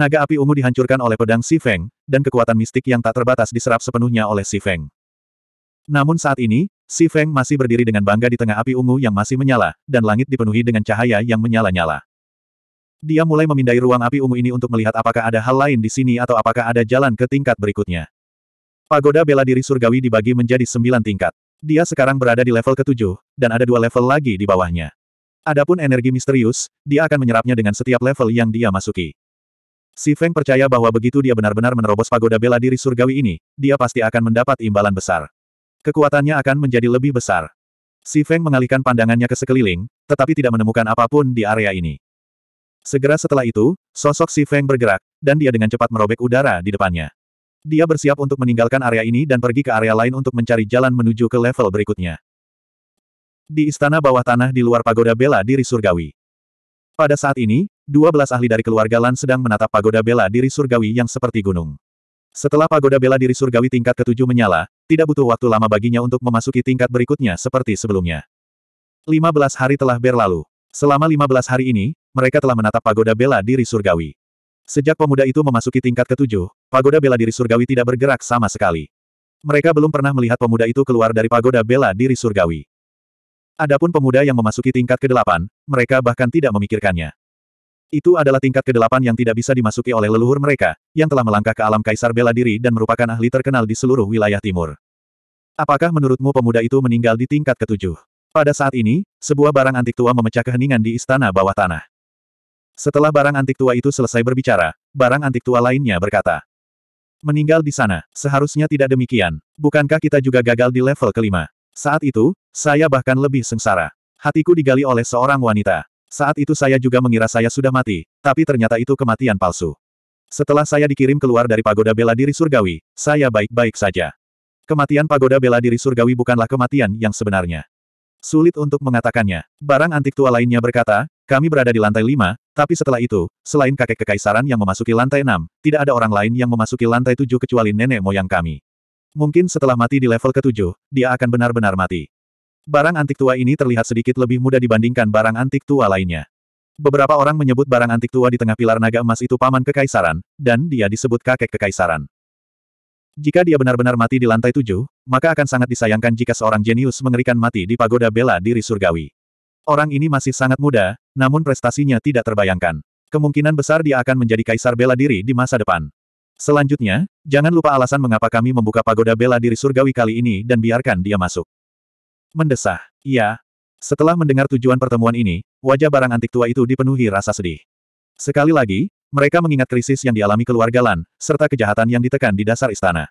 Naga api ungu dihancurkan oleh pedang Si Feng, dan kekuatan mistik yang tak terbatas diserap sepenuhnya oleh Si Feng. Namun saat ini, Si Feng masih berdiri dengan bangga di tengah api ungu yang masih menyala, dan langit dipenuhi dengan cahaya yang menyala-nyala. Dia mulai memindai ruang api ungu ini untuk melihat apakah ada hal lain di sini atau apakah ada jalan ke tingkat berikutnya. Pagoda bela diri surgawi dibagi menjadi sembilan tingkat. Dia sekarang berada di level ketujuh, dan ada dua level lagi di bawahnya. Adapun energi misterius, dia akan menyerapnya dengan setiap level yang dia masuki. Si Feng percaya bahwa begitu dia benar-benar menerobos pagoda bela diri surgawi ini, dia pasti akan mendapat imbalan besar. Kekuatannya akan menjadi lebih besar. Si Feng mengalihkan pandangannya ke sekeliling, tetapi tidak menemukan apapun di area ini. Segera setelah itu, sosok Si Feng bergerak, dan dia dengan cepat merobek udara di depannya. Dia bersiap untuk meninggalkan area ini dan pergi ke area lain untuk mencari jalan menuju ke level berikutnya. Di istana bawah tanah di luar pagoda bela diri surgawi. Pada saat ini, 12 ahli dari keluarga Lan sedang menatap pagoda bela diri surgawi yang seperti gunung. Setelah pagoda bela diri surgawi tingkat ketujuh menyala, tidak butuh waktu lama baginya untuk memasuki tingkat berikutnya seperti sebelumnya. lima belas hari telah berlalu. Selama lima belas hari ini, mereka telah menatap pagoda bela diri surgawi. Sejak pemuda itu memasuki tingkat ketujuh, pagoda bela diri surgawi tidak bergerak sama sekali. Mereka belum pernah melihat pemuda itu keluar dari pagoda bela diri surgawi. Adapun pemuda yang memasuki tingkat ke-8, mereka bahkan tidak memikirkannya. Itu adalah tingkat ke-8 yang tidak bisa dimasuki oleh leluhur mereka, yang telah melangkah ke alam kaisar bela diri dan merupakan ahli terkenal di seluruh wilayah timur. Apakah menurutmu pemuda itu meninggal di tingkat ketujuh? Pada saat ini, sebuah barang antik tua memecah keheningan di istana bawah tanah. Setelah barang antik tua itu selesai berbicara, barang antik tua lainnya berkata, Meninggal di sana, seharusnya tidak demikian. Bukankah kita juga gagal di level kelima? Saat itu, saya bahkan lebih sengsara. Hatiku digali oleh seorang wanita. Saat itu saya juga mengira saya sudah mati, tapi ternyata itu kematian palsu. Setelah saya dikirim keluar dari pagoda bela diri surgawi, saya baik-baik saja. Kematian pagoda bela diri surgawi bukanlah kematian yang sebenarnya. Sulit untuk mengatakannya. Barang antik tua lainnya berkata, kami berada di lantai lima, tapi setelah itu, selain kakek kekaisaran yang memasuki lantai enam, tidak ada orang lain yang memasuki lantai tujuh kecuali nenek moyang kami. Mungkin setelah mati di level ketujuh, dia akan benar-benar mati. Barang antik tua ini terlihat sedikit lebih muda dibandingkan barang antik tua lainnya. Beberapa orang menyebut barang antik tua di tengah pilar naga emas itu paman kekaisaran, dan dia disebut kakek kekaisaran. Jika dia benar-benar mati di lantai tujuh, maka akan sangat disayangkan jika seorang jenius mengerikan mati di pagoda bela diri surgawi. Orang ini masih sangat muda, namun prestasinya tidak terbayangkan. Kemungkinan besar dia akan menjadi kaisar bela diri di masa depan. Selanjutnya, jangan lupa alasan mengapa kami membuka pagoda bela diri surgawi kali ini dan biarkan dia masuk. Mendesah. Iya. Setelah mendengar tujuan pertemuan ini, wajah barang antik tua itu dipenuhi rasa sedih. Sekali lagi, mereka mengingat krisis yang dialami keluarga Lan, serta kejahatan yang ditekan di dasar istana.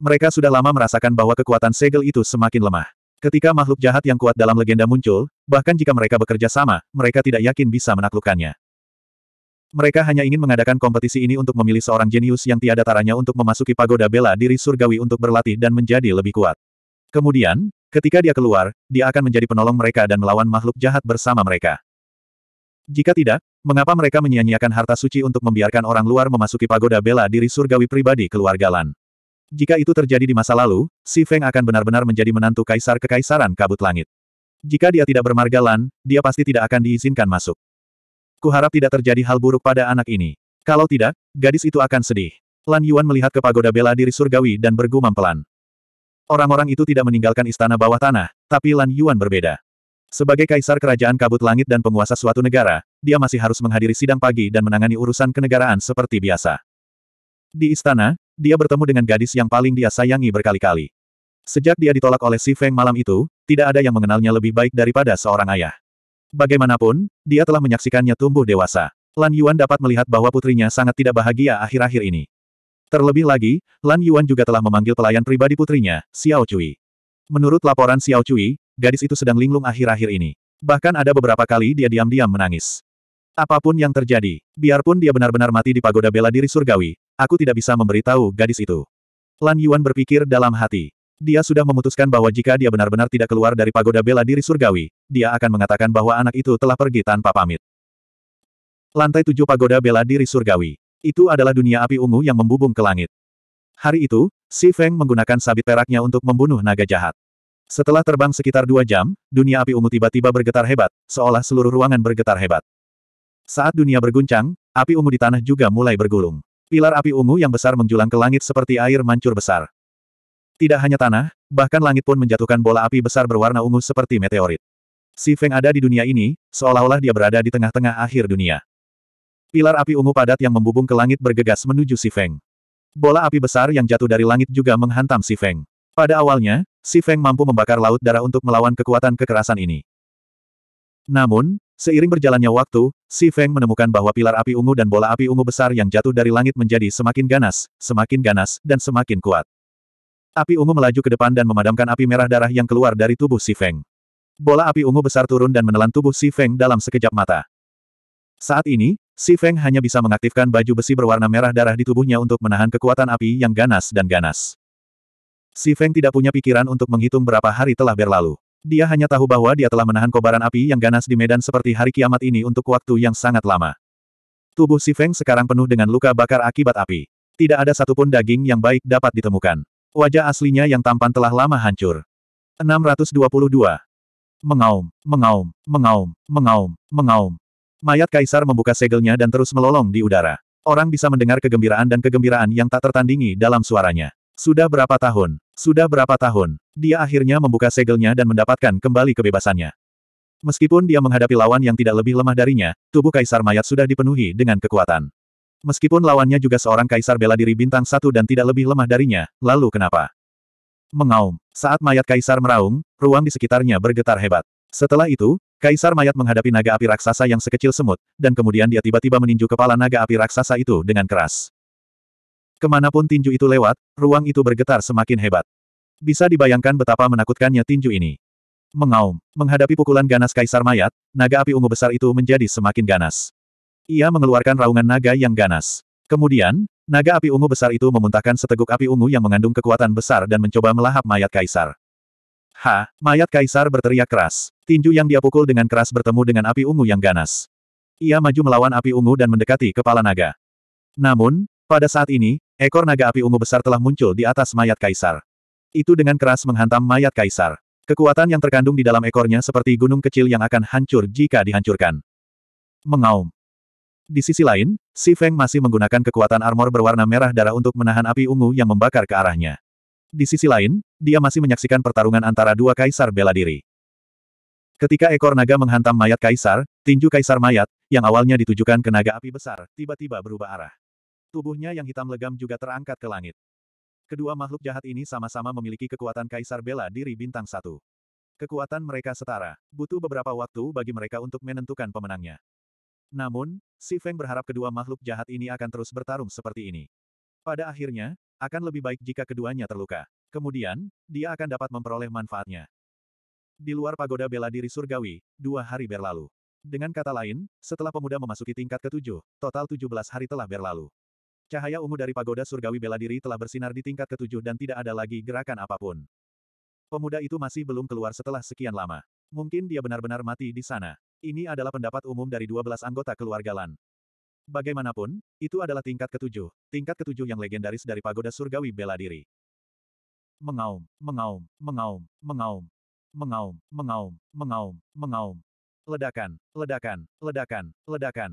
Mereka sudah lama merasakan bahwa kekuatan segel itu semakin lemah. Ketika makhluk jahat yang kuat dalam legenda muncul, bahkan jika mereka bekerja sama, mereka tidak yakin bisa menaklukkannya. Mereka hanya ingin mengadakan kompetisi ini untuk memilih seorang jenius yang tiada taranya untuk memasuki pagoda bela diri surgawi untuk berlatih dan menjadi lebih kuat. Kemudian, Ketika dia keluar, dia akan menjadi penolong mereka dan melawan makhluk jahat bersama mereka. Jika tidak, mengapa mereka menyia-nyiakan harta suci untuk membiarkan orang luar memasuki pagoda bela diri surgawi pribadi keluarga Lan? Jika itu terjadi di masa lalu, Si Feng akan benar-benar menjadi menantu kaisar kekaisaran kabut langit. Jika dia tidak bermarga Lan, dia pasti tidak akan diizinkan masuk. Kuharap tidak terjadi hal buruk pada anak ini. Kalau tidak, gadis itu akan sedih. Lan Yuan melihat ke pagoda bela diri surgawi dan bergumam pelan. Orang-orang itu tidak meninggalkan istana bawah tanah, tapi Lan Yuan berbeda. Sebagai kaisar kerajaan kabut langit dan penguasa suatu negara, dia masih harus menghadiri sidang pagi dan menangani urusan kenegaraan seperti biasa. Di istana, dia bertemu dengan gadis yang paling dia sayangi berkali-kali. Sejak dia ditolak oleh Si Feng malam itu, tidak ada yang mengenalnya lebih baik daripada seorang ayah. Bagaimanapun, dia telah menyaksikannya tumbuh dewasa. Lan Yuan dapat melihat bahwa putrinya sangat tidak bahagia akhir-akhir ini. Terlebih lagi, Lan Yuan juga telah memanggil pelayan pribadi putrinya, Xiao Cui. Menurut laporan Xiao Cui, gadis itu sedang linglung akhir-akhir ini. Bahkan ada beberapa kali dia diam-diam menangis. Apapun yang terjadi, biarpun dia benar-benar mati di pagoda bela diri surgawi, aku tidak bisa memberitahu gadis itu. Lan Yuan berpikir dalam hati. Dia sudah memutuskan bahwa jika dia benar-benar tidak keluar dari pagoda bela diri surgawi, dia akan mengatakan bahwa anak itu telah pergi tanpa pamit. Lantai tujuh pagoda bela diri surgawi. Itu adalah dunia api ungu yang membubung ke langit. Hari itu, Si Feng menggunakan sabit peraknya untuk membunuh naga jahat. Setelah terbang sekitar dua jam, dunia api ungu tiba-tiba bergetar hebat, seolah seluruh ruangan bergetar hebat. Saat dunia berguncang, api ungu di tanah juga mulai bergulung. Pilar api ungu yang besar menjulang ke langit seperti air mancur besar. Tidak hanya tanah, bahkan langit pun menjatuhkan bola api besar berwarna ungu seperti meteorit. Si Feng ada di dunia ini, seolah-olah dia berada di tengah-tengah akhir dunia. Pilar api ungu padat yang membubung ke langit bergegas menuju Si Feng. Bola api besar yang jatuh dari langit juga menghantam Si Feng. Pada awalnya, Si Feng mampu membakar laut darah untuk melawan kekuatan kekerasan ini. Namun, seiring berjalannya waktu, Si Feng menemukan bahwa pilar api ungu dan bola api ungu besar yang jatuh dari langit menjadi semakin ganas, semakin ganas, dan semakin kuat. Api ungu melaju ke depan dan memadamkan api merah darah yang keluar dari tubuh Si Feng. Bola api ungu besar turun dan menelan tubuh Si Feng dalam sekejap mata. Saat ini, Si Feng hanya bisa mengaktifkan baju besi berwarna merah darah di tubuhnya untuk menahan kekuatan api yang ganas dan ganas. Si Feng tidak punya pikiran untuk menghitung berapa hari telah berlalu. Dia hanya tahu bahwa dia telah menahan kobaran api yang ganas di medan seperti hari kiamat ini untuk waktu yang sangat lama. Tubuh Si Feng sekarang penuh dengan luka bakar akibat api. Tidak ada satupun daging yang baik dapat ditemukan. Wajah aslinya yang tampan telah lama hancur. 622. Mengaum, mengaum, mengaum, mengaum, mengaum. Mayat kaisar membuka segelnya dan terus melolong di udara. Orang bisa mendengar kegembiraan dan kegembiraan yang tak tertandingi dalam suaranya. Sudah berapa tahun? Sudah berapa tahun? Dia akhirnya membuka segelnya dan mendapatkan kembali kebebasannya. Meskipun dia menghadapi lawan yang tidak lebih lemah darinya, tubuh kaisar mayat sudah dipenuhi dengan kekuatan. Meskipun lawannya juga seorang kaisar bela diri bintang satu dan tidak lebih lemah darinya, lalu kenapa? Mengaum. Saat mayat kaisar meraung, ruang di sekitarnya bergetar hebat. Setelah itu, Kaisar mayat menghadapi naga api raksasa yang sekecil semut, dan kemudian dia tiba-tiba meninju kepala naga api raksasa itu dengan keras. Kemanapun tinju itu lewat, ruang itu bergetar semakin hebat. Bisa dibayangkan betapa menakutkannya tinju ini. Mengaum, menghadapi pukulan ganas kaisar mayat, naga api ungu besar itu menjadi semakin ganas. Ia mengeluarkan raungan naga yang ganas. Kemudian, naga api ungu besar itu memuntahkan seteguk api ungu yang mengandung kekuatan besar dan mencoba melahap mayat kaisar. Ha, mayat kaisar berteriak keras. Tinju yang dia pukul dengan keras bertemu dengan api ungu yang ganas. Ia maju melawan api ungu dan mendekati kepala naga. Namun, pada saat ini, ekor naga api ungu besar telah muncul di atas mayat kaisar. Itu dengan keras menghantam mayat kaisar. Kekuatan yang terkandung di dalam ekornya seperti gunung kecil yang akan hancur jika dihancurkan. Mengaum. Di sisi lain, Si Feng masih menggunakan kekuatan armor berwarna merah darah untuk menahan api ungu yang membakar ke arahnya. Di sisi lain, dia masih menyaksikan pertarungan antara dua kaisar bela diri. Ketika ekor naga menghantam mayat kaisar, tinju kaisar mayat, yang awalnya ditujukan ke naga api besar, tiba-tiba berubah arah. Tubuhnya yang hitam legam juga terangkat ke langit. Kedua makhluk jahat ini sama-sama memiliki kekuatan kaisar bela diri bintang satu. Kekuatan mereka setara, butuh beberapa waktu bagi mereka untuk menentukan pemenangnya. Namun, Si Feng berharap kedua makhluk jahat ini akan terus bertarung seperti ini. Pada akhirnya, akan lebih baik jika keduanya terluka. Kemudian, dia akan dapat memperoleh manfaatnya. Di luar pagoda bela diri surgawi, dua hari berlalu. Dengan kata lain, setelah pemuda memasuki tingkat ketujuh, total tujuh belas hari telah berlalu. Cahaya ungu dari pagoda surgawi bela diri telah bersinar di tingkat ketujuh dan tidak ada lagi gerakan apapun. Pemuda itu masih belum keluar setelah sekian lama. Mungkin dia benar-benar mati di sana. Ini adalah pendapat umum dari dua belas anggota keluarga Lan. Bagaimanapun, itu adalah tingkat ketujuh, tingkat ketujuh yang legendaris dari pagoda surgawi bela diri. Mengaum, mengaum, mengaum, mengaum, mengaum, mengaum, mengaum, mengaum. Ledakan, ledakan, ledakan, ledakan.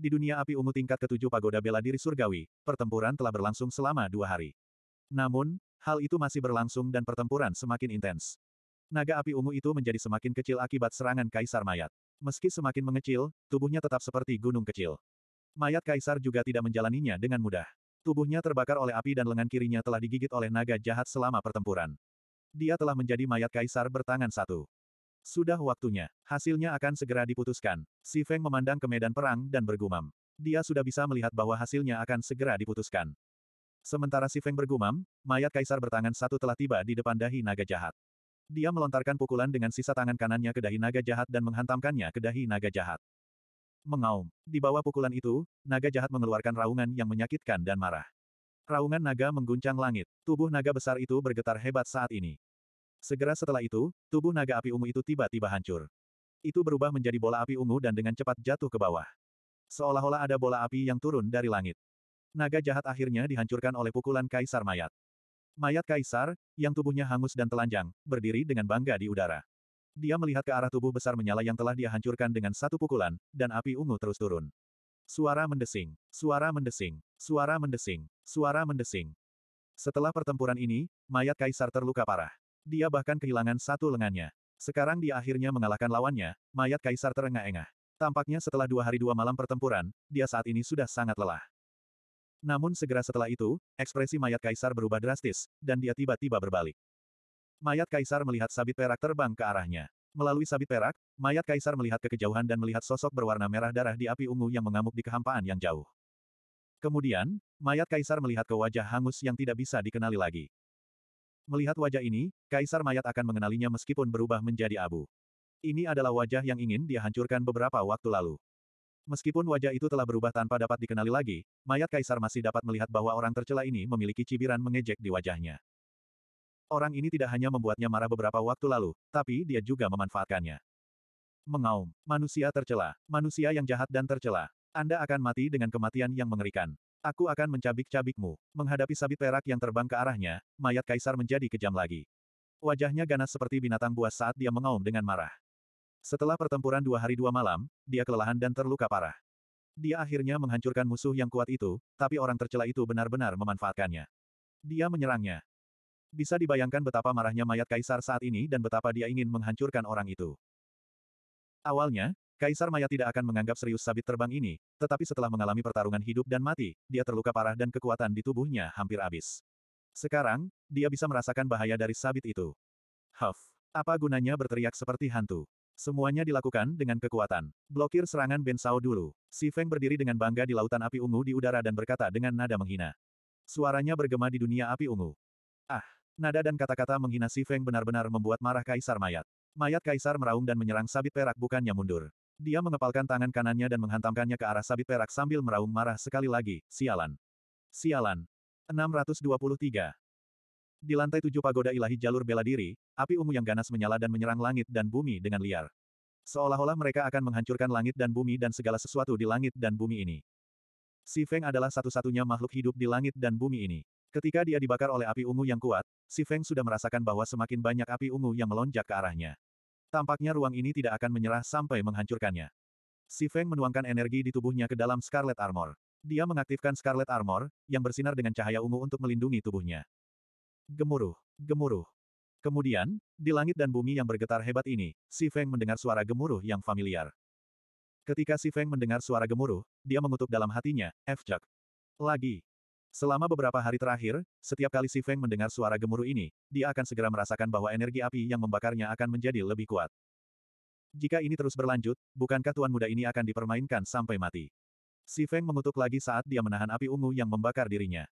Di dunia api ungu tingkat ketujuh pagoda bela diri surgawi, pertempuran telah berlangsung selama dua hari. Namun, hal itu masih berlangsung dan pertempuran semakin intens. Naga api ungu itu menjadi semakin kecil akibat serangan Kaisar Mayat. Meski semakin mengecil, tubuhnya tetap seperti gunung kecil. Mayat kaisar juga tidak menjalaninya dengan mudah. Tubuhnya terbakar oleh api dan lengan kirinya telah digigit oleh naga jahat selama pertempuran. Dia telah menjadi mayat kaisar bertangan satu. Sudah waktunya. Hasilnya akan segera diputuskan. Si Feng memandang ke medan perang dan bergumam. Dia sudah bisa melihat bahwa hasilnya akan segera diputuskan. Sementara si Feng bergumam, mayat kaisar bertangan satu telah tiba di depan dahi naga jahat. Dia melontarkan pukulan dengan sisa tangan kanannya ke dahi naga jahat dan menghantamkannya ke dahi naga jahat. Mengaum. Di bawah pukulan itu, naga jahat mengeluarkan raungan yang menyakitkan dan marah. Raungan naga mengguncang langit. Tubuh naga besar itu bergetar hebat saat ini. Segera setelah itu, tubuh naga api ungu itu tiba-tiba hancur. Itu berubah menjadi bola api ungu dan dengan cepat jatuh ke bawah. Seolah-olah ada bola api yang turun dari langit. Naga jahat akhirnya dihancurkan oleh pukulan kaisar mayat. Mayat kaisar, yang tubuhnya hangus dan telanjang, berdiri dengan bangga di udara. Dia melihat ke arah tubuh besar menyala yang telah dia hancurkan dengan satu pukulan, dan api ungu terus turun. Suara mendesing, suara mendesing, suara mendesing, suara mendesing. Setelah pertempuran ini, mayat kaisar terluka parah. Dia bahkan kehilangan satu lengannya. Sekarang dia akhirnya mengalahkan lawannya, mayat kaisar terengah-engah. Tampaknya setelah dua hari dua malam pertempuran, dia saat ini sudah sangat lelah. Namun segera setelah itu, ekspresi mayat kaisar berubah drastis, dan dia tiba-tiba berbalik. Mayat kaisar melihat sabit perak terbang ke arahnya. Melalui sabit perak, mayat kaisar melihat ke kejauhan dan melihat sosok berwarna merah darah di api ungu yang mengamuk di kehampaan yang jauh. Kemudian, mayat kaisar melihat ke wajah hangus yang tidak bisa dikenali lagi. Melihat wajah ini, kaisar mayat akan mengenalinya meskipun berubah menjadi abu. Ini adalah wajah yang ingin dia hancurkan beberapa waktu lalu. Meskipun wajah itu telah berubah tanpa dapat dikenali lagi, mayat kaisar masih dapat melihat bahwa orang tercela ini memiliki cibiran mengejek di wajahnya. Orang ini tidak hanya membuatnya marah beberapa waktu lalu, tapi dia juga memanfaatkannya. Mengaum, manusia tercela, manusia yang jahat dan tercela. Anda akan mati dengan kematian yang mengerikan. Aku akan mencabik-cabikmu. Menghadapi sabit perak yang terbang ke arahnya, mayat kaisar menjadi kejam lagi. Wajahnya ganas seperti binatang buas saat dia mengaum dengan marah. Setelah pertempuran dua hari dua malam, dia kelelahan dan terluka parah. Dia akhirnya menghancurkan musuh yang kuat itu, tapi orang tercela itu benar-benar memanfaatkannya. Dia menyerangnya, bisa dibayangkan betapa marahnya mayat kaisar saat ini dan betapa dia ingin menghancurkan orang itu. Awalnya, kaisar mayat tidak akan menganggap serius sabit terbang ini, tetapi setelah mengalami pertarungan hidup dan mati, dia terluka parah dan kekuatan di tubuhnya hampir habis. Sekarang, dia bisa merasakan bahaya dari sabit itu. Huff, apa gunanya berteriak seperti hantu? Semuanya dilakukan dengan kekuatan. Blokir serangan Bensao dulu. Si Feng berdiri dengan bangga di lautan api ungu di udara dan berkata dengan nada menghina. Suaranya bergema di dunia api ungu. Ah, Nada dan kata-kata menghina Si Feng benar-benar membuat marah Kaisar Mayat. Mayat Kaisar meraung dan menyerang sabit perak bukannya mundur. Dia mengepalkan tangan kanannya dan menghantamkannya ke arah sabit perak sambil meraung marah sekali lagi, sialan. Sialan. 623. Di lantai tujuh pagoda ilahi jalur bela diri, api ungu yang ganas menyala dan menyerang langit dan bumi dengan liar. Seolah-olah mereka akan menghancurkan langit dan bumi dan segala sesuatu di langit dan bumi ini. Si Feng adalah satu-satunya makhluk hidup di langit dan bumi ini. Ketika dia dibakar oleh api ungu yang kuat, Si Feng sudah merasakan bahwa semakin banyak api ungu yang melonjak ke arahnya. Tampaknya ruang ini tidak akan menyerah sampai menghancurkannya. Si Feng menuangkan energi di tubuhnya ke dalam Scarlet Armor. Dia mengaktifkan Scarlet Armor, yang bersinar dengan cahaya ungu untuk melindungi tubuhnya. Gemuruh, gemuruh. Kemudian, di langit dan bumi yang bergetar hebat ini, Si Feng mendengar suara gemuruh yang familiar. Ketika Si Feng mendengar suara gemuruh, dia mengutuk dalam hatinya, Efjak. Lagi, Selama beberapa hari terakhir, setiap kali Si Feng mendengar suara gemuruh ini, dia akan segera merasakan bahwa energi api yang membakarnya akan menjadi lebih kuat. Jika ini terus berlanjut, bukankah tuan muda ini akan dipermainkan sampai mati? Si Feng mengutuk lagi saat dia menahan api ungu yang membakar dirinya.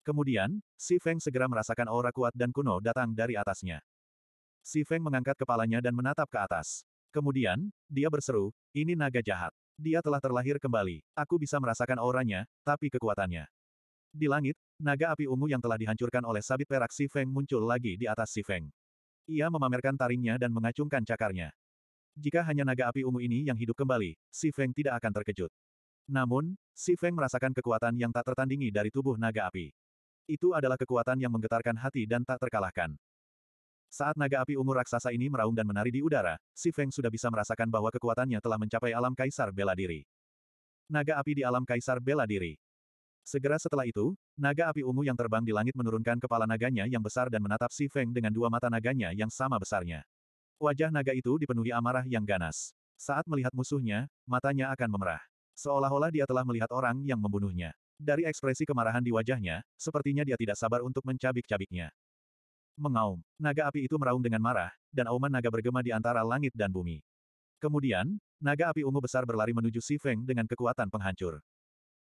Kemudian, Si Feng segera merasakan aura kuat dan kuno datang dari atasnya. Si Feng mengangkat kepalanya dan menatap ke atas. Kemudian, dia berseru, ini naga jahat. Dia telah terlahir kembali. Aku bisa merasakan auranya, tapi kekuatannya. Di langit, naga api ungu yang telah dihancurkan oleh sabit perak Si Feng muncul lagi di atas Si Feng. Ia memamerkan taringnya dan mengacungkan cakarnya. Jika hanya naga api ungu ini yang hidup kembali, Si Feng tidak akan terkejut. Namun, Si Feng merasakan kekuatan yang tak tertandingi dari tubuh naga api. Itu adalah kekuatan yang menggetarkan hati dan tak terkalahkan. Saat naga api ungu raksasa ini meraung dan menari di udara, Si Feng sudah bisa merasakan bahwa kekuatannya telah mencapai alam kaisar bela diri. Naga api di alam kaisar bela diri. Segera setelah itu, naga api ungu yang terbang di langit menurunkan kepala naganya yang besar dan menatap Si Feng dengan dua mata naganya yang sama besarnya. Wajah naga itu dipenuhi amarah yang ganas. Saat melihat musuhnya, matanya akan memerah. Seolah-olah dia telah melihat orang yang membunuhnya. Dari ekspresi kemarahan di wajahnya, sepertinya dia tidak sabar untuk mencabik-cabiknya. Mengaum, naga api itu meraung dengan marah, dan auman naga bergema di antara langit dan bumi. Kemudian, naga api ungu besar berlari menuju Si Feng dengan kekuatan penghancur.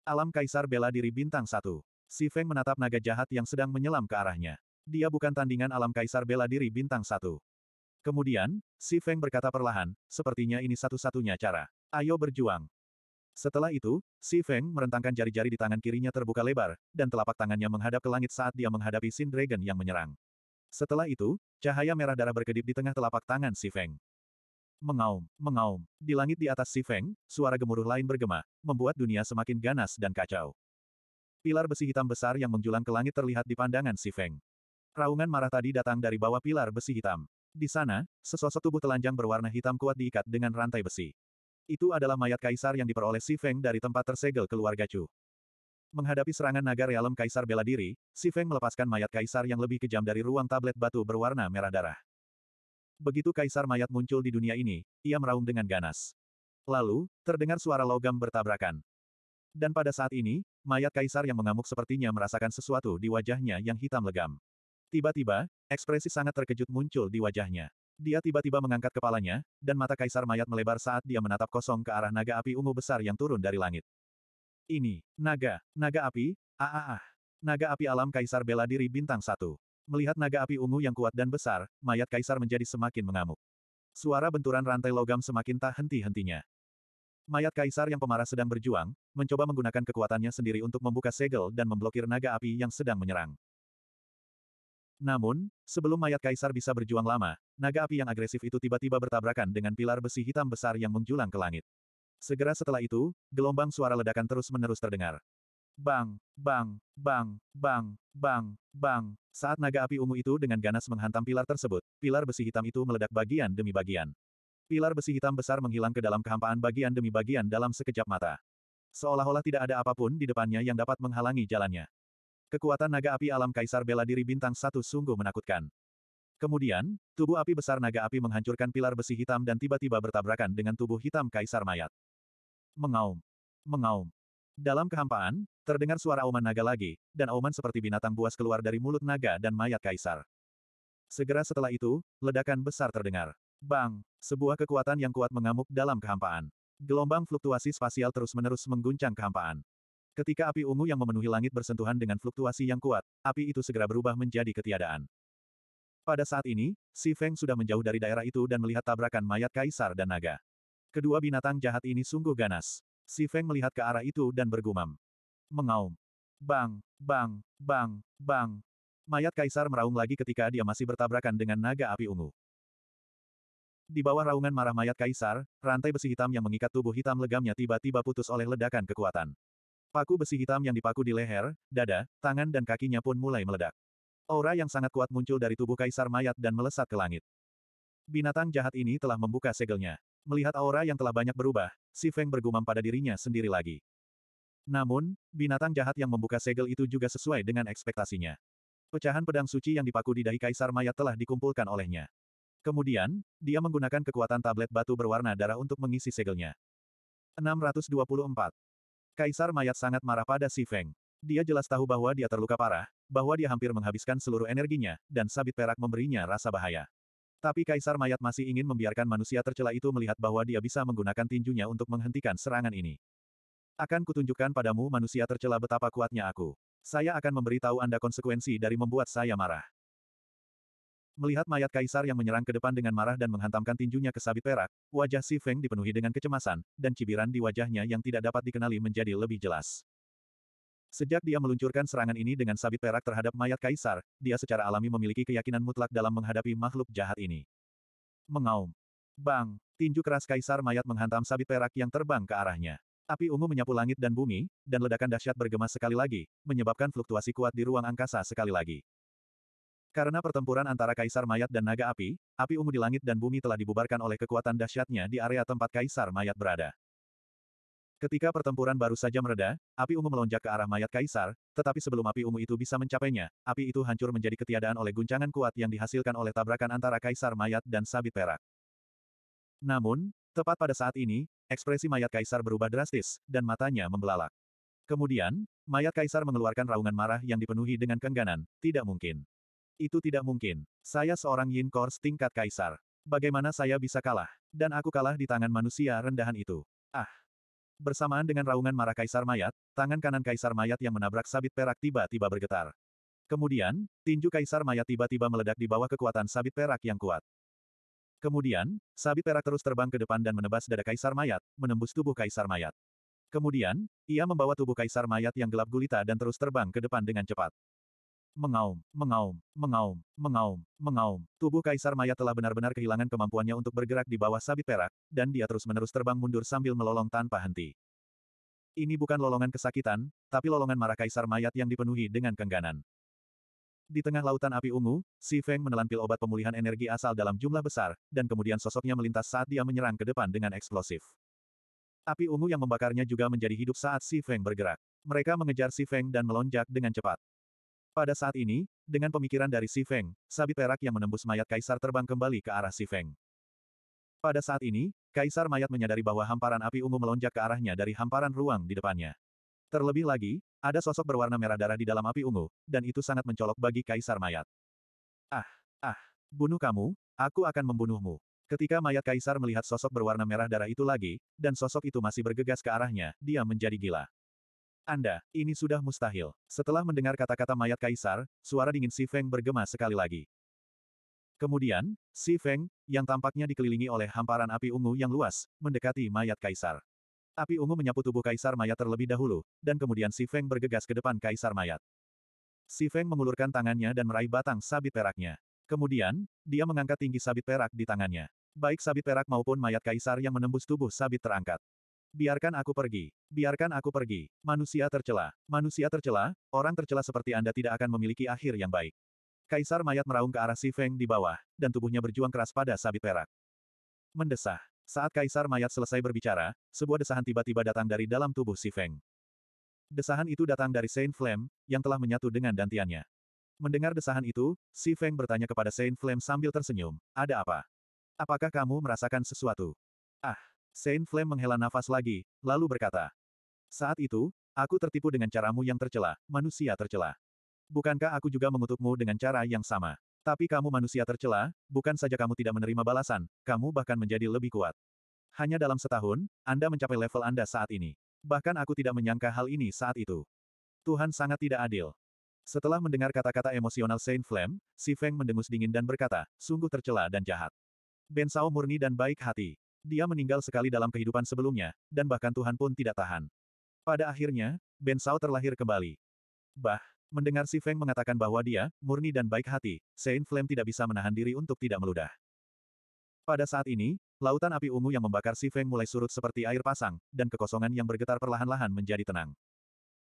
Alam Kaisar bela diri bintang satu. Si Feng menatap naga jahat yang sedang menyelam ke arahnya. Dia bukan tandingan alam Kaisar bela diri bintang satu. Kemudian, Si Feng berkata perlahan, sepertinya ini satu-satunya cara. Ayo berjuang. Setelah itu, Si Feng merentangkan jari-jari di tangan kirinya terbuka lebar, dan telapak tangannya menghadap ke langit saat dia menghadapi Sin Dragon yang menyerang. Setelah itu, cahaya merah darah berkedip di tengah telapak tangan Si Feng. Mengaum, mengaum. Di langit di atas si Feng, suara gemuruh lain bergema, membuat dunia semakin ganas dan kacau. Pilar besi hitam besar yang menjulang ke langit terlihat di pandangan si Feng. Raungan marah tadi datang dari bawah pilar besi hitam. Di sana, sesosok tubuh telanjang berwarna hitam kuat diikat dengan rantai besi. Itu adalah mayat kaisar yang diperoleh si Feng dari tempat tersegel keluarga Chu. Menghadapi serangan naga realem kaisar bela diri, si Feng melepaskan mayat kaisar yang lebih kejam dari ruang tablet batu berwarna merah darah. Begitu kaisar mayat muncul di dunia ini, ia meraung dengan ganas. Lalu, terdengar suara logam bertabrakan. Dan pada saat ini, mayat kaisar yang mengamuk sepertinya merasakan sesuatu di wajahnya yang hitam legam. Tiba-tiba, ekspresi sangat terkejut muncul di wajahnya. Dia tiba-tiba mengangkat kepalanya, dan mata kaisar mayat melebar saat dia menatap kosong ke arah naga api ungu besar yang turun dari langit. Ini, naga, naga api, ah ah ah. Naga api alam kaisar bela diri bintang satu. Melihat naga api ungu yang kuat dan besar, mayat kaisar menjadi semakin mengamuk. Suara benturan rantai logam semakin tak henti-hentinya. Mayat kaisar yang pemarah sedang berjuang, mencoba menggunakan kekuatannya sendiri untuk membuka segel dan memblokir naga api yang sedang menyerang. Namun, sebelum mayat kaisar bisa berjuang lama, naga api yang agresif itu tiba-tiba bertabrakan dengan pilar besi hitam besar yang menjulang ke langit. Segera setelah itu, gelombang suara ledakan terus-menerus terdengar. Bang, bang, bang, bang, bang, bang. Saat naga api ungu itu dengan ganas menghantam pilar tersebut, pilar besi hitam itu meledak bagian demi bagian. Pilar besi hitam besar menghilang ke dalam kehampaan bagian demi bagian dalam sekejap mata. Seolah-olah tidak ada apapun di depannya yang dapat menghalangi jalannya. Kekuatan naga api alam kaisar bela diri bintang satu sungguh menakutkan. Kemudian, tubuh api besar naga api menghancurkan pilar besi hitam dan tiba-tiba bertabrakan dengan tubuh hitam kaisar mayat. Mengaum. Mengaum. Dalam kehampaan, terdengar suara auman naga lagi, dan auman seperti binatang buas keluar dari mulut naga dan mayat kaisar. Segera setelah itu, ledakan besar terdengar. Bang! Sebuah kekuatan yang kuat mengamuk dalam kehampaan. Gelombang fluktuasi spasial terus-menerus mengguncang kehampaan. Ketika api ungu yang memenuhi langit bersentuhan dengan fluktuasi yang kuat, api itu segera berubah menjadi ketiadaan. Pada saat ini, Si Feng sudah menjauh dari daerah itu dan melihat tabrakan mayat kaisar dan naga. Kedua binatang jahat ini sungguh ganas. Si Feng melihat ke arah itu dan bergumam. Mengaum. Bang, bang, bang, bang. Mayat kaisar meraung lagi ketika dia masih bertabrakan dengan naga api ungu. Di bawah raungan marah mayat kaisar, rantai besi hitam yang mengikat tubuh hitam legamnya tiba-tiba putus oleh ledakan kekuatan. Paku besi hitam yang dipaku di leher, dada, tangan dan kakinya pun mulai meledak. Aura yang sangat kuat muncul dari tubuh kaisar mayat dan melesat ke langit. Binatang jahat ini telah membuka segelnya. Melihat aura yang telah banyak berubah, si Feng bergumam pada dirinya sendiri lagi. Namun, binatang jahat yang membuka segel itu juga sesuai dengan ekspektasinya. Pecahan pedang suci yang dipaku di dahi Kaisar Mayat telah dikumpulkan olehnya. Kemudian, dia menggunakan kekuatan tablet batu berwarna darah untuk mengisi segelnya. 624. Kaisar Mayat sangat marah pada Si Feng. Dia jelas tahu bahwa dia terluka parah, bahwa dia hampir menghabiskan seluruh energinya, dan sabit perak memberinya rasa bahaya. Tapi Kaisar Mayat masih ingin membiarkan manusia tercela itu melihat bahwa dia bisa menggunakan tinjunya untuk menghentikan serangan ini. Akan kutunjukkan padamu manusia tercela betapa kuatnya aku. Saya akan memberitahu Anda konsekuensi dari membuat saya marah. Melihat mayat kaisar yang menyerang ke depan dengan marah dan menghantamkan tinjunya ke sabit perak, wajah Si Feng dipenuhi dengan kecemasan, dan cibiran di wajahnya yang tidak dapat dikenali menjadi lebih jelas. Sejak dia meluncurkan serangan ini dengan sabit perak terhadap mayat kaisar, dia secara alami memiliki keyakinan mutlak dalam menghadapi makhluk jahat ini. Mengaum. Bang, tinju keras kaisar mayat menghantam sabit perak yang terbang ke arahnya. Api ungu menyapu langit dan bumi, dan ledakan dahsyat bergema sekali lagi, menyebabkan fluktuasi kuat di ruang angkasa sekali lagi. Karena pertempuran antara kaisar mayat dan naga api, api ungu di langit dan bumi telah dibubarkan oleh kekuatan dahsyatnya di area tempat kaisar mayat berada. Ketika pertempuran baru saja mereda, api ungu melonjak ke arah mayat kaisar, tetapi sebelum api ungu itu bisa mencapainya, api itu hancur menjadi ketiadaan oleh guncangan kuat yang dihasilkan oleh tabrakan antara kaisar mayat dan sabit perak. Namun, tepat pada saat ini, ekspresi mayat kaisar berubah drastis, dan matanya membelalak. Kemudian, mayat kaisar mengeluarkan raungan marah yang dipenuhi dengan kengganan, tidak mungkin. Itu tidak mungkin. Saya seorang yin Kors tingkat kaisar. Bagaimana saya bisa kalah? Dan aku kalah di tangan manusia rendahan itu. Ah! Bersamaan dengan raungan marah Kaisar Mayat, tangan kanan Kaisar Mayat yang menabrak sabit perak tiba-tiba bergetar. Kemudian, tinju Kaisar Mayat tiba-tiba meledak di bawah kekuatan sabit perak yang kuat. Kemudian, sabit perak terus terbang ke depan dan menebas dada Kaisar Mayat, menembus tubuh Kaisar Mayat. Kemudian, ia membawa tubuh Kaisar Mayat yang gelap gulita dan terus terbang ke depan dengan cepat. Mengaum, mengaum, mengaum, mengaum, mengaum. Tubuh Kaisar Maya telah benar-benar kehilangan kemampuannya untuk bergerak di bawah sabit perak, dan dia terus-menerus terbang mundur sambil melolong tanpa henti. Ini bukan lolongan kesakitan, tapi lolongan marah Kaisar Mayat yang dipenuhi dengan kengganan. Di tengah lautan api ungu, Si Feng menelan pil obat pemulihan energi asal dalam jumlah besar, dan kemudian sosoknya melintas saat dia menyerang ke depan dengan eksplosif. Api ungu yang membakarnya juga menjadi hidup saat Si Feng bergerak. Mereka mengejar Si Feng dan melonjak dengan cepat. Pada saat ini, dengan pemikiran dari Si Feng, sabit perak yang menembus mayat kaisar terbang kembali ke arah Si Feng. Pada saat ini, kaisar mayat menyadari bahwa hamparan api ungu melonjak ke arahnya dari hamparan ruang di depannya. Terlebih lagi, ada sosok berwarna merah darah di dalam api ungu, dan itu sangat mencolok bagi kaisar mayat. Ah, ah, bunuh kamu, aku akan membunuhmu. Ketika mayat kaisar melihat sosok berwarna merah darah itu lagi, dan sosok itu masih bergegas ke arahnya, dia menjadi gila. Anda, ini sudah mustahil. Setelah mendengar kata-kata mayat kaisar, suara dingin Si Feng bergema sekali lagi. Kemudian, Si Feng, yang tampaknya dikelilingi oleh hamparan api ungu yang luas, mendekati mayat kaisar. Api ungu menyapu tubuh kaisar mayat terlebih dahulu, dan kemudian Si Feng bergegas ke depan kaisar mayat. Si Feng mengulurkan tangannya dan meraih batang sabit peraknya. Kemudian, dia mengangkat tinggi sabit perak di tangannya. Baik sabit perak maupun mayat kaisar yang menembus tubuh sabit terangkat. Biarkan aku pergi. Biarkan aku pergi. Manusia tercela. Manusia tercela, orang tercela seperti Anda tidak akan memiliki akhir yang baik. Kaisar mayat meraung ke arah Si Feng di bawah, dan tubuhnya berjuang keras pada sabit perak. Mendesah. Saat kaisar mayat selesai berbicara, sebuah desahan tiba-tiba datang dari dalam tubuh Si Feng. Desahan itu datang dari Saint Flame, yang telah menyatu dengan dantiannya. Mendengar desahan itu, Si Feng bertanya kepada Saint Flame sambil tersenyum, ada apa? Apakah kamu merasakan sesuatu? Ah, Saint Flame menghela nafas lagi, lalu berkata. Saat itu, aku tertipu dengan caramu yang tercela, manusia tercela. Bukankah aku juga mengutukmu dengan cara yang sama? Tapi kamu manusia tercela, bukan saja kamu tidak menerima balasan, kamu bahkan menjadi lebih kuat. Hanya dalam setahun, Anda mencapai level Anda saat ini. Bahkan aku tidak menyangka hal ini saat itu. Tuhan sangat tidak adil. Setelah mendengar kata-kata emosional Saint Flame, Si Feng mendengus dingin dan berkata, sungguh tercela dan jahat. Ben Sao murni dan baik hati. Dia meninggal sekali dalam kehidupan sebelumnya, dan bahkan Tuhan pun tidak tahan. Pada akhirnya, Ben Sao terlahir kembali. Bah, mendengar si Feng mengatakan bahwa dia, murni dan baik hati, Saint Flame tidak bisa menahan diri untuk tidak meludah. Pada saat ini, lautan api ungu yang membakar si Feng mulai surut seperti air pasang, dan kekosongan yang bergetar perlahan-lahan menjadi tenang.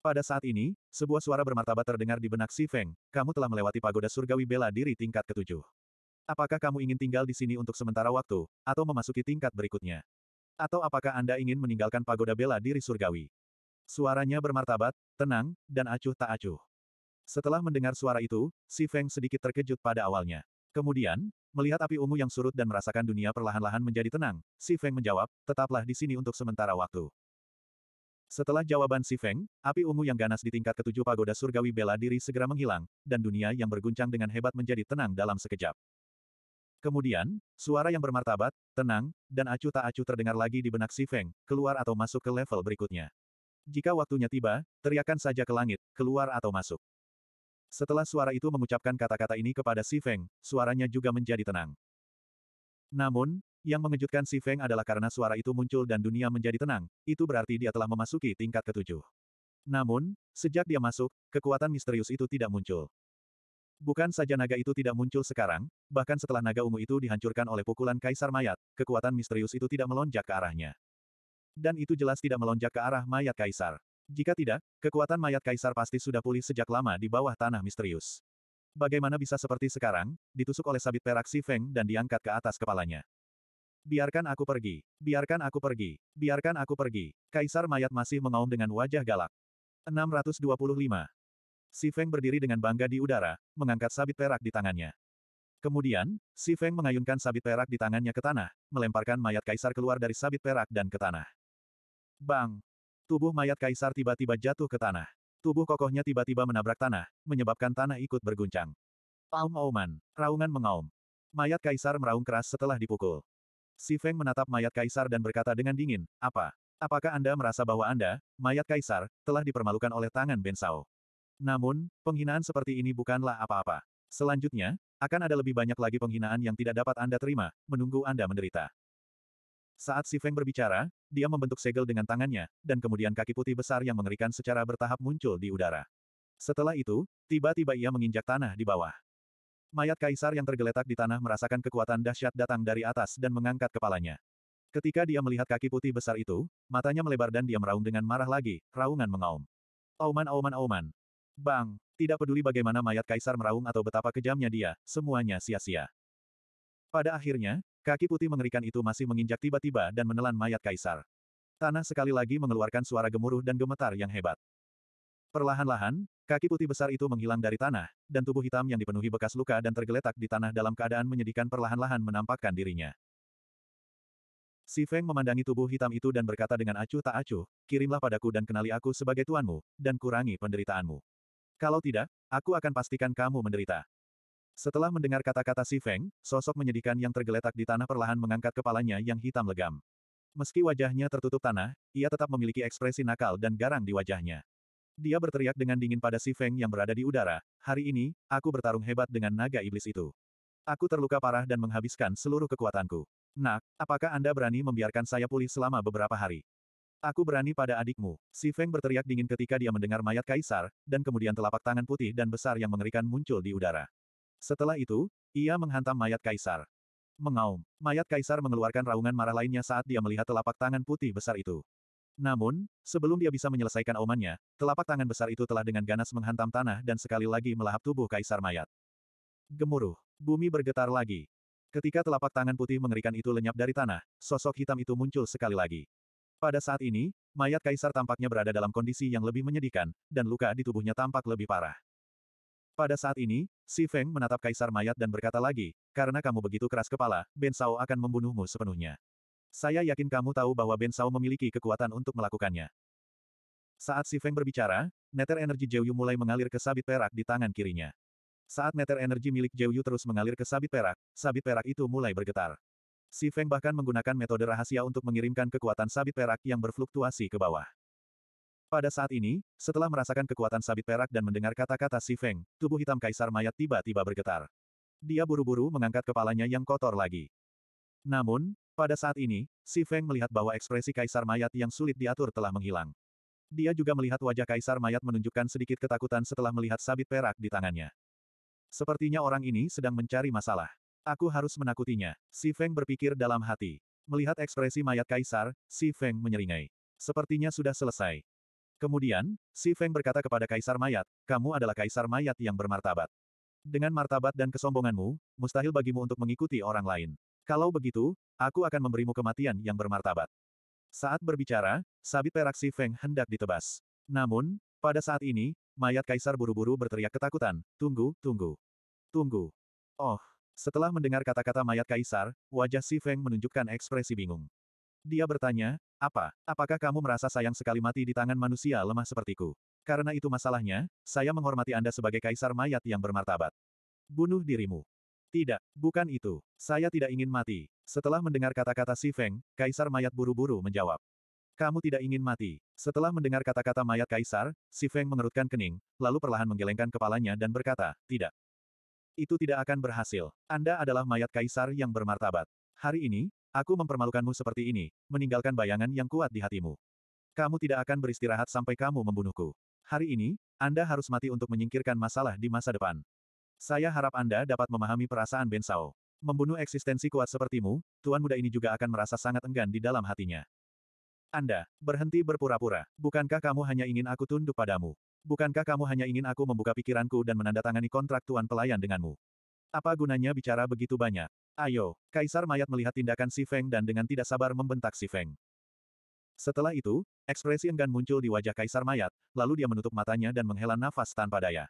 Pada saat ini, sebuah suara bermartabat terdengar di benak si Feng, kamu telah melewati pagoda surgawi bela diri tingkat ketujuh. Apakah kamu ingin tinggal di sini untuk sementara waktu, atau memasuki tingkat berikutnya? Atau apakah Anda ingin meninggalkan pagoda bela diri surgawi? Suaranya bermartabat, tenang, dan acuh tak acuh. Setelah mendengar suara itu, si Feng sedikit terkejut pada awalnya. Kemudian, melihat api ungu yang surut dan merasakan dunia perlahan-lahan menjadi tenang, si Feng menjawab, tetaplah di sini untuk sementara waktu. Setelah jawaban si Feng, api ungu yang ganas di tingkat ketujuh pagoda surgawi bela diri segera menghilang, dan dunia yang berguncang dengan hebat menjadi tenang dalam sekejap. Kemudian, suara yang bermartabat, tenang, dan acuh tak acuh terdengar lagi di benak si Feng, keluar atau masuk ke level berikutnya. Jika waktunya tiba, teriakan saja ke langit, keluar atau masuk. Setelah suara itu mengucapkan kata-kata ini kepada si Feng, suaranya juga menjadi tenang. Namun, yang mengejutkan si Feng adalah karena suara itu muncul dan dunia menjadi tenang, itu berarti dia telah memasuki tingkat ketujuh. Namun, sejak dia masuk, kekuatan misterius itu tidak muncul. Bukan saja naga itu tidak muncul sekarang, bahkan setelah naga ungu itu dihancurkan oleh pukulan kaisar mayat, kekuatan misterius itu tidak melonjak ke arahnya. Dan itu jelas tidak melonjak ke arah mayat kaisar. Jika tidak, kekuatan mayat kaisar pasti sudah pulih sejak lama di bawah tanah misterius. Bagaimana bisa seperti sekarang, ditusuk oleh sabit perak si Feng dan diangkat ke atas kepalanya. Biarkan aku pergi, biarkan aku pergi, biarkan aku pergi. Kaisar mayat masih mengaum dengan wajah galak. 625. Si Feng berdiri dengan bangga di udara, mengangkat sabit perak di tangannya. Kemudian, Si Feng mengayunkan sabit perak di tangannya ke tanah, melemparkan mayat kaisar keluar dari sabit perak dan ke tanah. Bang! Tubuh mayat kaisar tiba-tiba jatuh ke tanah. Tubuh kokohnya tiba-tiba menabrak tanah, menyebabkan tanah ikut berguncang. Aum-auman, raungan mengaum. Mayat kaisar meraung keras setelah dipukul. Si Feng menatap mayat kaisar dan berkata dengan dingin, apa? Apakah Anda merasa bahwa Anda, mayat kaisar, telah dipermalukan oleh tangan Ben Sao? Namun, penghinaan seperti ini bukanlah apa-apa. Selanjutnya, akan ada lebih banyak lagi penghinaan yang tidak dapat Anda terima, menunggu Anda menderita. Saat Si Feng berbicara, dia membentuk segel dengan tangannya, dan kemudian kaki putih besar yang mengerikan secara bertahap muncul di udara. Setelah itu, tiba-tiba ia menginjak tanah di bawah. Mayat kaisar yang tergeletak di tanah merasakan kekuatan dahsyat datang dari atas dan mengangkat kepalanya. Ketika dia melihat kaki putih besar itu, matanya melebar dan dia meraung dengan marah lagi, raungan mengaum. Auman auman auman, Bang! Tidak peduli bagaimana mayat kaisar meraung atau betapa kejamnya dia, semuanya sia-sia. Pada akhirnya, kaki putih mengerikan itu masih menginjak tiba-tiba dan menelan mayat kaisar. Tanah sekali lagi mengeluarkan suara gemuruh dan gemetar yang hebat. Perlahan-lahan, kaki putih besar itu menghilang dari tanah, dan tubuh hitam yang dipenuhi bekas luka dan tergeletak di tanah dalam keadaan menyedihkan perlahan-lahan menampakkan dirinya. Si Feng memandangi tubuh hitam itu dan berkata dengan acuh tak acuh, kirimlah padaku dan kenali aku sebagai tuanmu, dan kurangi penderitaanmu. Kalau tidak, aku akan pastikan kamu menderita. Setelah mendengar kata-kata Si Feng, sosok menyedihkan yang tergeletak di tanah perlahan mengangkat kepalanya yang hitam legam. Meski wajahnya tertutup tanah, ia tetap memiliki ekspresi nakal dan garang di wajahnya. Dia berteriak dengan dingin pada Si Feng yang berada di udara, hari ini, aku bertarung hebat dengan naga iblis itu. Aku terluka parah dan menghabiskan seluruh kekuatanku. Nak, apakah Anda berani membiarkan saya pulih selama beberapa hari? Aku berani pada adikmu. Si Feng berteriak dingin ketika dia mendengar mayat kaisar, dan kemudian telapak tangan putih dan besar yang mengerikan muncul di udara. Setelah itu, ia menghantam mayat kaisar. Mengaum, mayat kaisar mengeluarkan raungan marah lainnya saat dia melihat telapak tangan putih besar itu. Namun, sebelum dia bisa menyelesaikan aumannya, telapak tangan besar itu telah dengan ganas menghantam tanah dan sekali lagi melahap tubuh kaisar mayat. Gemuruh, bumi bergetar lagi. Ketika telapak tangan putih mengerikan itu lenyap dari tanah, sosok hitam itu muncul sekali lagi. Pada saat ini, mayat kaisar tampaknya berada dalam kondisi yang lebih menyedihkan, dan luka di tubuhnya tampak lebih parah. Pada saat ini, Si Feng menatap kaisar mayat dan berkata lagi, karena kamu begitu keras kepala, Ben Sao akan membunuhmu sepenuhnya. Saya yakin kamu tahu bahwa Ben Sao memiliki kekuatan untuk melakukannya. Saat Si Feng berbicara, Nether energi Jiu mulai mengalir ke sabit perak di tangan kirinya. Saat Nether energi milik Jiu terus mengalir ke sabit perak, sabit perak itu mulai bergetar. Si Feng bahkan menggunakan metode rahasia untuk mengirimkan kekuatan sabit perak yang berfluktuasi ke bawah. Pada saat ini, setelah merasakan kekuatan sabit perak dan mendengar kata-kata Si Feng, tubuh hitam kaisar mayat tiba-tiba bergetar. Dia buru-buru mengangkat kepalanya yang kotor lagi. Namun, pada saat ini, Si Feng melihat bahwa ekspresi kaisar mayat yang sulit diatur telah menghilang. Dia juga melihat wajah kaisar mayat menunjukkan sedikit ketakutan setelah melihat sabit perak di tangannya. Sepertinya orang ini sedang mencari masalah. Aku harus menakutinya. Si Feng berpikir dalam hati. Melihat ekspresi mayat kaisar, si Feng menyeringai. Sepertinya sudah selesai. Kemudian, si Feng berkata kepada kaisar mayat, kamu adalah kaisar mayat yang bermartabat. Dengan martabat dan kesombonganmu, mustahil bagimu untuk mengikuti orang lain. Kalau begitu, aku akan memberimu kematian yang bermartabat. Saat berbicara, sabit perak si Feng hendak ditebas. Namun, pada saat ini, mayat kaisar buru-buru berteriak ketakutan, tunggu, tunggu, tunggu. Oh, setelah mendengar kata-kata mayat kaisar, wajah Si Feng menunjukkan ekspresi bingung. Dia bertanya, apa, apakah kamu merasa sayang sekali mati di tangan manusia lemah sepertiku? Karena itu masalahnya, saya menghormati Anda sebagai kaisar mayat yang bermartabat. Bunuh dirimu. Tidak, bukan itu. Saya tidak ingin mati. Setelah mendengar kata-kata Si Feng, kaisar mayat buru-buru menjawab. Kamu tidak ingin mati. Setelah mendengar kata-kata mayat kaisar, Si Feng mengerutkan kening, lalu perlahan menggelengkan kepalanya dan berkata, tidak. Itu tidak akan berhasil. Anda adalah mayat kaisar yang bermartabat. Hari ini, aku mempermalukanmu seperti ini, meninggalkan bayangan yang kuat di hatimu. Kamu tidak akan beristirahat sampai kamu membunuhku. Hari ini, Anda harus mati untuk menyingkirkan masalah di masa depan. Saya harap Anda dapat memahami perasaan Ben Sao. Membunuh eksistensi kuat sepertimu, tuan muda ini juga akan merasa sangat enggan di dalam hatinya. Anda, berhenti berpura-pura. Bukankah kamu hanya ingin aku tunduk padamu? Bukankah kamu hanya ingin aku membuka pikiranku dan menandatangani kontrak tuan pelayan denganmu? Apa gunanya bicara begitu banyak? Ayo, Kaisar Mayat melihat tindakan Si Feng dan dengan tidak sabar membentak Si Feng. Setelah itu, ekspresi enggan muncul di wajah Kaisar Mayat, lalu dia menutup matanya dan menghela nafas tanpa daya.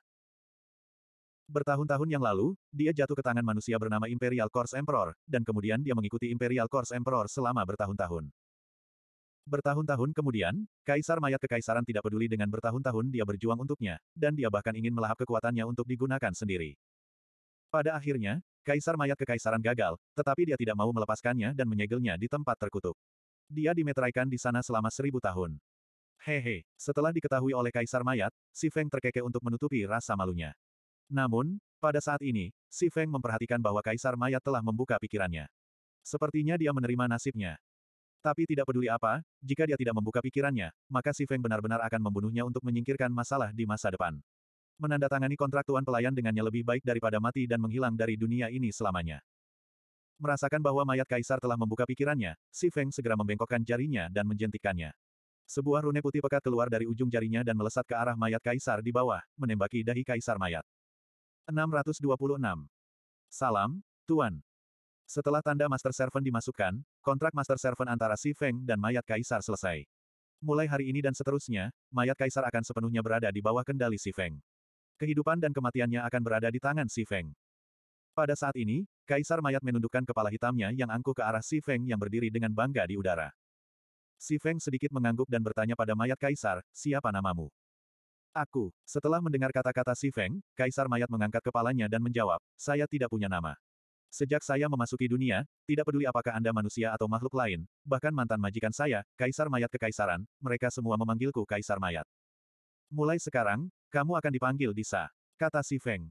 Bertahun-tahun yang lalu, dia jatuh ke tangan manusia bernama Imperial Course Emperor, dan kemudian dia mengikuti Imperial Course Emperor selama bertahun-tahun. Bertahun-tahun kemudian, Kaisar Mayat Kekaisaran tidak peduli dengan bertahun-tahun dia berjuang untuknya, dan dia bahkan ingin melahap kekuatannya untuk digunakan sendiri. Pada akhirnya, Kaisar Mayat Kekaisaran gagal, tetapi dia tidak mau melepaskannya dan menyegelnya di tempat terkutuk. Dia dimeteraikan di sana selama seribu tahun. Hehe, setelah diketahui oleh Kaisar Mayat, si Feng terkekeh untuk menutupi rasa malunya. Namun, pada saat ini, si Feng memperhatikan bahwa Kaisar Mayat telah membuka pikirannya. Sepertinya dia menerima nasibnya. Tapi tidak peduli apa, jika dia tidak membuka pikirannya, maka Si Feng benar-benar akan membunuhnya untuk menyingkirkan masalah di masa depan. Menandatangani kontrak tuan pelayan dengannya lebih baik daripada mati dan menghilang dari dunia ini selamanya. Merasakan bahwa mayat kaisar telah membuka pikirannya, Si Feng segera membengkokkan jarinya dan menjentikannya. Sebuah rune putih pekat keluar dari ujung jarinya dan melesat ke arah mayat kaisar di bawah, menembaki dahi kaisar mayat. 626. Salam, Tuan. Setelah tanda Master Servant dimasukkan, kontrak Master Servant antara Si Feng dan mayat Kaisar selesai. Mulai hari ini dan seterusnya, mayat Kaisar akan sepenuhnya berada di bawah kendali Si Feng. Kehidupan dan kematiannya akan berada di tangan Si Feng. Pada saat ini, Kaisar mayat menundukkan kepala hitamnya yang angkuh ke arah Si Feng yang berdiri dengan bangga di udara. Si Feng sedikit mengangguk dan bertanya pada mayat Kaisar, siapa namamu? Aku. Setelah mendengar kata-kata Si Feng, Kaisar mayat mengangkat kepalanya dan menjawab, saya tidak punya nama. Sejak saya memasuki dunia, tidak peduli apakah Anda manusia atau makhluk lain, bahkan mantan majikan saya, Kaisar Mayat Kekaisaran, mereka semua memanggilku Kaisar Mayat. Mulai sekarang, kamu akan dipanggil Sa," kata Si Feng.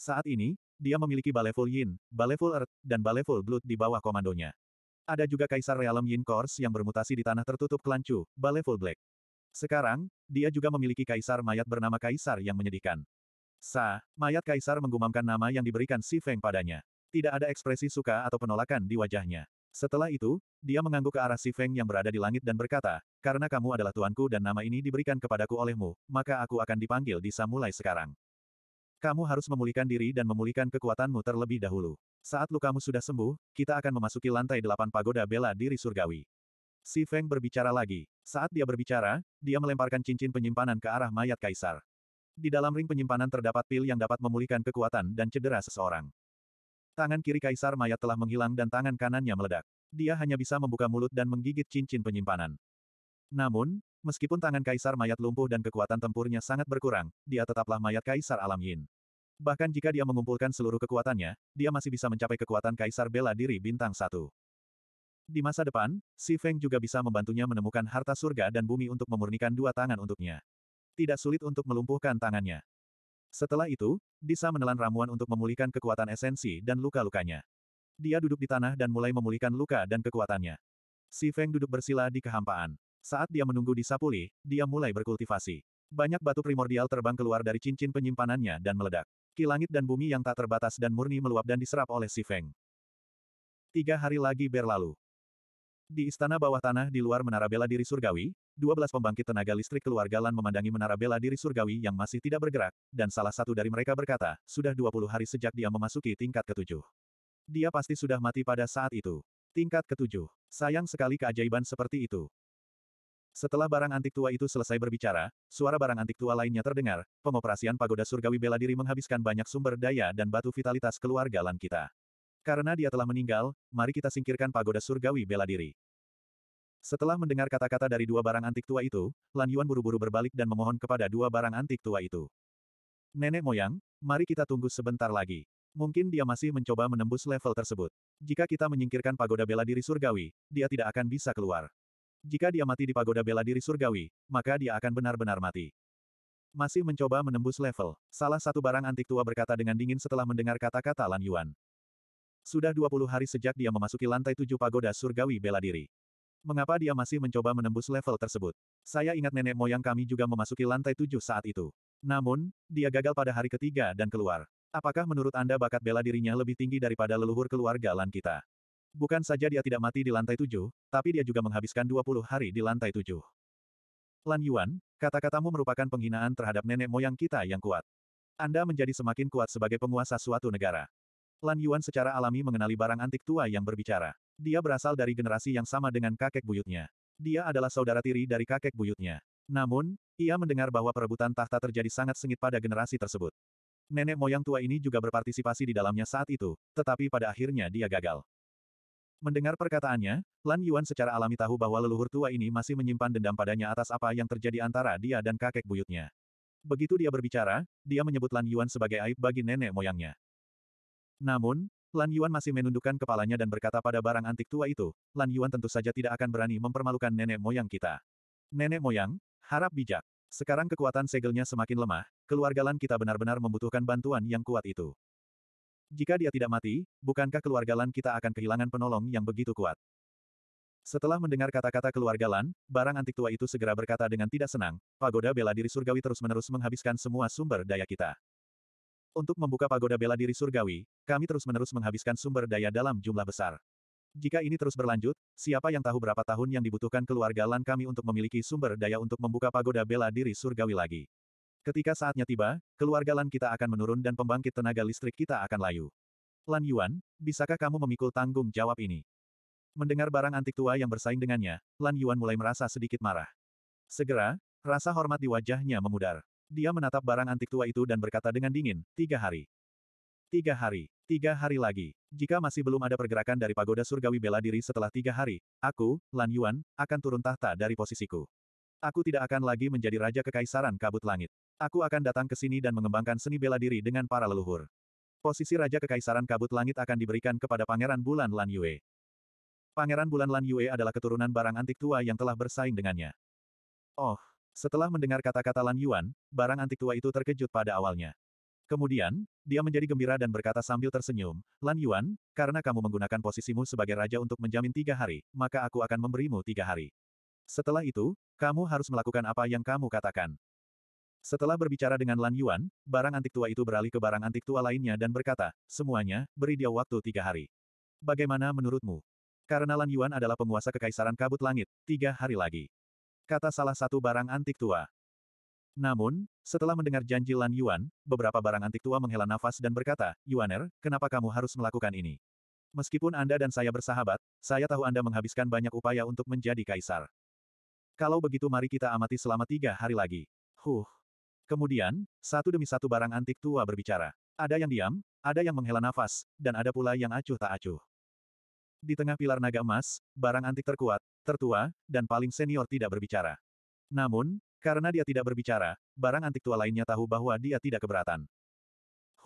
Saat ini, dia memiliki Baleful Yin, Baleful Earth, dan Baleful Blood di bawah komandonya. Ada juga Kaisar Realm Yin Kors yang bermutasi di tanah tertutup kelancu, Baleful Black. Sekarang, dia juga memiliki Kaisar Mayat bernama Kaisar yang menyedihkan. Sa, Mayat Kaisar menggumamkan nama yang diberikan Si Feng padanya. Tidak ada ekspresi suka atau penolakan di wajahnya. Setelah itu, dia mengangguk ke arah Si Feng yang berada di langit dan berkata, karena kamu adalah tuanku dan nama ini diberikan kepadaku olehmu, maka aku akan dipanggil di samulai sekarang. Kamu harus memulihkan diri dan memulihkan kekuatanmu terlebih dahulu. Saat lukamu sudah sembuh, kita akan memasuki lantai delapan pagoda bela diri surgawi. Si Feng berbicara lagi. Saat dia berbicara, dia melemparkan cincin penyimpanan ke arah mayat kaisar. Di dalam ring penyimpanan terdapat pil yang dapat memulihkan kekuatan dan cedera seseorang. Tangan kiri Kaisar Mayat telah menghilang dan tangan kanannya meledak. Dia hanya bisa membuka mulut dan menggigit cincin penyimpanan. Namun, meskipun tangan Kaisar Mayat lumpuh dan kekuatan tempurnya sangat berkurang, dia tetaplah mayat Kaisar Alam Yin. Bahkan jika dia mengumpulkan seluruh kekuatannya, dia masih bisa mencapai kekuatan Kaisar Bela Diri Bintang satu. Di masa depan, Si Feng juga bisa membantunya menemukan harta surga dan bumi untuk memurnikan dua tangan untuknya. Tidak sulit untuk melumpuhkan tangannya. Setelah itu, Disa menelan ramuan untuk memulihkan kekuatan esensi dan luka-lukanya. Dia duduk di tanah dan mulai memulihkan luka dan kekuatannya. Si Feng duduk bersila di kehampaan. Saat dia menunggu Disa pulih, dia mulai berkultivasi. Banyak batu primordial terbang keluar dari cincin penyimpanannya dan meledak. Ki langit dan bumi yang tak terbatas dan murni meluap dan diserap oleh Si Feng. Tiga hari lagi berlalu. Di istana bawah tanah di luar menara bela diri surgawi, 12 pembangkit tenaga listrik keluarga Lan memandangi menara bela diri surgawi yang masih tidak bergerak, dan salah satu dari mereka berkata, sudah 20 hari sejak dia memasuki tingkat ketujuh. Dia pasti sudah mati pada saat itu. Tingkat ketujuh. Sayang sekali keajaiban seperti itu. Setelah barang antik tua itu selesai berbicara, suara barang antik tua lainnya terdengar, pengoperasian pagoda surgawi bela diri menghabiskan banyak sumber daya dan batu vitalitas keluarga Lan kita. Karena dia telah meninggal, mari kita singkirkan pagoda surgawi bela diri. Setelah mendengar kata-kata dari dua barang antik tua itu, Lan Yuan buru-buru berbalik dan memohon kepada dua barang antik tua itu. Nenek moyang, mari kita tunggu sebentar lagi. Mungkin dia masih mencoba menembus level tersebut. Jika kita menyingkirkan pagoda bela diri surgawi, dia tidak akan bisa keluar. Jika dia mati di pagoda bela diri surgawi, maka dia akan benar-benar mati. Masih mencoba menembus level, salah satu barang antik tua berkata dengan dingin setelah mendengar kata-kata Lan Yuan. Sudah 20 hari sejak dia memasuki lantai tujuh pagoda surgawi bela diri. Mengapa dia masih mencoba menembus level tersebut? Saya ingat nenek moyang kami juga memasuki lantai tujuh saat itu. Namun, dia gagal pada hari ketiga dan keluar. Apakah menurut Anda bakat bela dirinya lebih tinggi daripada leluhur keluarga Lan kita? Bukan saja dia tidak mati di lantai tujuh, tapi dia juga menghabiskan 20 hari di lantai tujuh. Lan Yuan, kata-katamu merupakan penghinaan terhadap nenek moyang kita yang kuat. Anda menjadi semakin kuat sebagai penguasa suatu negara. Lan Yuan secara alami mengenali barang antik tua yang berbicara. Dia berasal dari generasi yang sama dengan kakek buyutnya. Dia adalah saudara tiri dari kakek buyutnya. Namun, ia mendengar bahwa perebutan tahta terjadi sangat sengit pada generasi tersebut. Nenek moyang tua ini juga berpartisipasi di dalamnya saat itu, tetapi pada akhirnya dia gagal. Mendengar perkataannya, Lan Yuan secara alami tahu bahwa leluhur tua ini masih menyimpan dendam padanya atas apa yang terjadi antara dia dan kakek buyutnya. Begitu dia berbicara, dia menyebut Lan Yuan sebagai aib bagi nenek moyangnya. Namun, Lan Yuan masih menundukkan kepalanya dan berkata pada barang antik tua itu, Lan Yuan tentu saja tidak akan berani mempermalukan nenek moyang kita. Nenek moyang, harap bijak. Sekarang kekuatan segelnya semakin lemah, keluarga Lan kita benar-benar membutuhkan bantuan yang kuat itu. Jika dia tidak mati, bukankah keluarga Lan kita akan kehilangan penolong yang begitu kuat? Setelah mendengar kata-kata keluarga Lan, barang antik tua itu segera berkata dengan tidak senang, pagoda bela diri surgawi terus-menerus menghabiskan semua sumber daya kita. Untuk membuka pagoda bela diri surgawi, kami terus-menerus menghabiskan sumber daya dalam jumlah besar. Jika ini terus berlanjut, siapa yang tahu berapa tahun yang dibutuhkan keluarga Lan kami untuk memiliki sumber daya untuk membuka pagoda bela diri surgawi lagi. Ketika saatnya tiba, keluarga Lan kita akan menurun dan pembangkit tenaga listrik kita akan layu. Lan Yuan, bisakah kamu memikul tanggung jawab ini? Mendengar barang antik tua yang bersaing dengannya, Lan Yuan mulai merasa sedikit marah. Segera, rasa hormat di wajahnya memudar. Dia menatap barang antik tua itu dan berkata dengan dingin, tiga hari. Tiga hari. Tiga hari lagi. Jika masih belum ada pergerakan dari pagoda surgawi bela diri setelah tiga hari, aku, Lan Yuan, akan turun tahta dari posisiku. Aku tidak akan lagi menjadi Raja Kekaisaran Kabut Langit. Aku akan datang ke sini dan mengembangkan seni bela diri dengan para leluhur. Posisi Raja Kekaisaran Kabut Langit akan diberikan kepada Pangeran Bulan Lan Yue. Pangeran Bulan Lan Yue adalah keturunan barang antik tua yang telah bersaing dengannya. Oh, setelah mendengar kata-kata Lan Yuan, barang antik tua itu terkejut pada awalnya. Kemudian, dia menjadi gembira dan berkata sambil tersenyum, Lan Yuan, karena kamu menggunakan posisimu sebagai raja untuk menjamin tiga hari, maka aku akan memberimu tiga hari. Setelah itu, kamu harus melakukan apa yang kamu katakan. Setelah berbicara dengan Lan Yuan, barang antik tua itu beralih ke barang antik tua lainnya dan berkata, semuanya, beri dia waktu tiga hari. Bagaimana menurutmu? Karena Lan Yuan adalah penguasa kekaisaran kabut langit, tiga hari lagi kata salah satu barang antik tua. Namun, setelah mendengar janji Lan Yuan, beberapa barang antik tua menghela nafas dan berkata, Yuaner, kenapa kamu harus melakukan ini? Meskipun Anda dan saya bersahabat, saya tahu Anda menghabiskan banyak upaya untuk menjadi kaisar. Kalau begitu mari kita amati selama tiga hari lagi. Huh. Kemudian, satu demi satu barang antik tua berbicara. Ada yang diam, ada yang menghela nafas, dan ada pula yang acuh tak acuh. Di tengah pilar naga emas, barang antik terkuat, tertua, dan paling senior tidak berbicara. Namun, karena dia tidak berbicara, barang antik tua lainnya tahu bahwa dia tidak keberatan.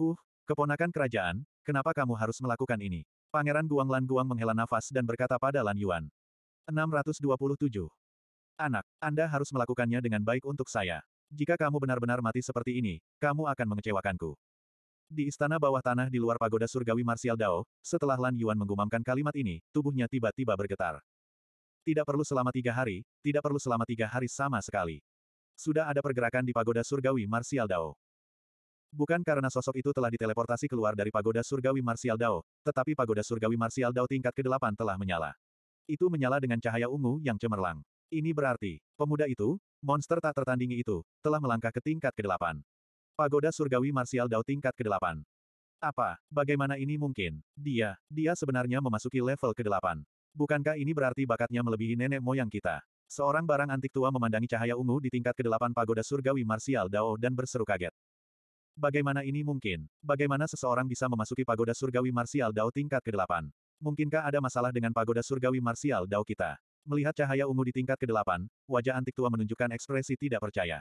Huh, keponakan kerajaan, kenapa kamu harus melakukan ini? Pangeran Guanglan Guang menghela nafas dan berkata pada Lan Yuan. 627. Anak, Anda harus melakukannya dengan baik untuk saya. Jika kamu benar-benar mati seperti ini, kamu akan mengecewakanku. Di istana bawah tanah di luar pagoda surgawi Martial Dao, setelah Lan Yuan menggumamkan kalimat ini, tubuhnya tiba-tiba bergetar. Tidak perlu selama tiga hari, tidak perlu selama tiga hari sama sekali. Sudah ada pergerakan di pagoda surgawi Martial Dao. Bukan karena sosok itu telah diteleportasi keluar dari pagoda surgawi Martial Dao, tetapi pagoda surgawi Martial Dao tingkat ke-8 telah menyala. Itu menyala dengan cahaya ungu yang cemerlang. Ini berarti, pemuda itu, monster tak tertandingi itu, telah melangkah ke tingkat ke-8. Pagoda surgawi Martial Dao tingkat ke-8. Apa, bagaimana ini mungkin? Dia, dia sebenarnya memasuki level ke-8. Bukankah ini berarti bakatnya melebihi nenek moyang kita? Seorang barang antik tua memandangi cahaya ungu di tingkat ke-8 pagoda surgawi Marsial Dao dan berseru kaget. Bagaimana ini mungkin? Bagaimana seseorang bisa memasuki pagoda surgawi Marsial Dao tingkat ke-8? Mungkinkah ada masalah dengan pagoda surgawi Marsial Dao kita? Melihat cahaya ungu di tingkat ke-8, wajah antik tua menunjukkan ekspresi tidak percaya.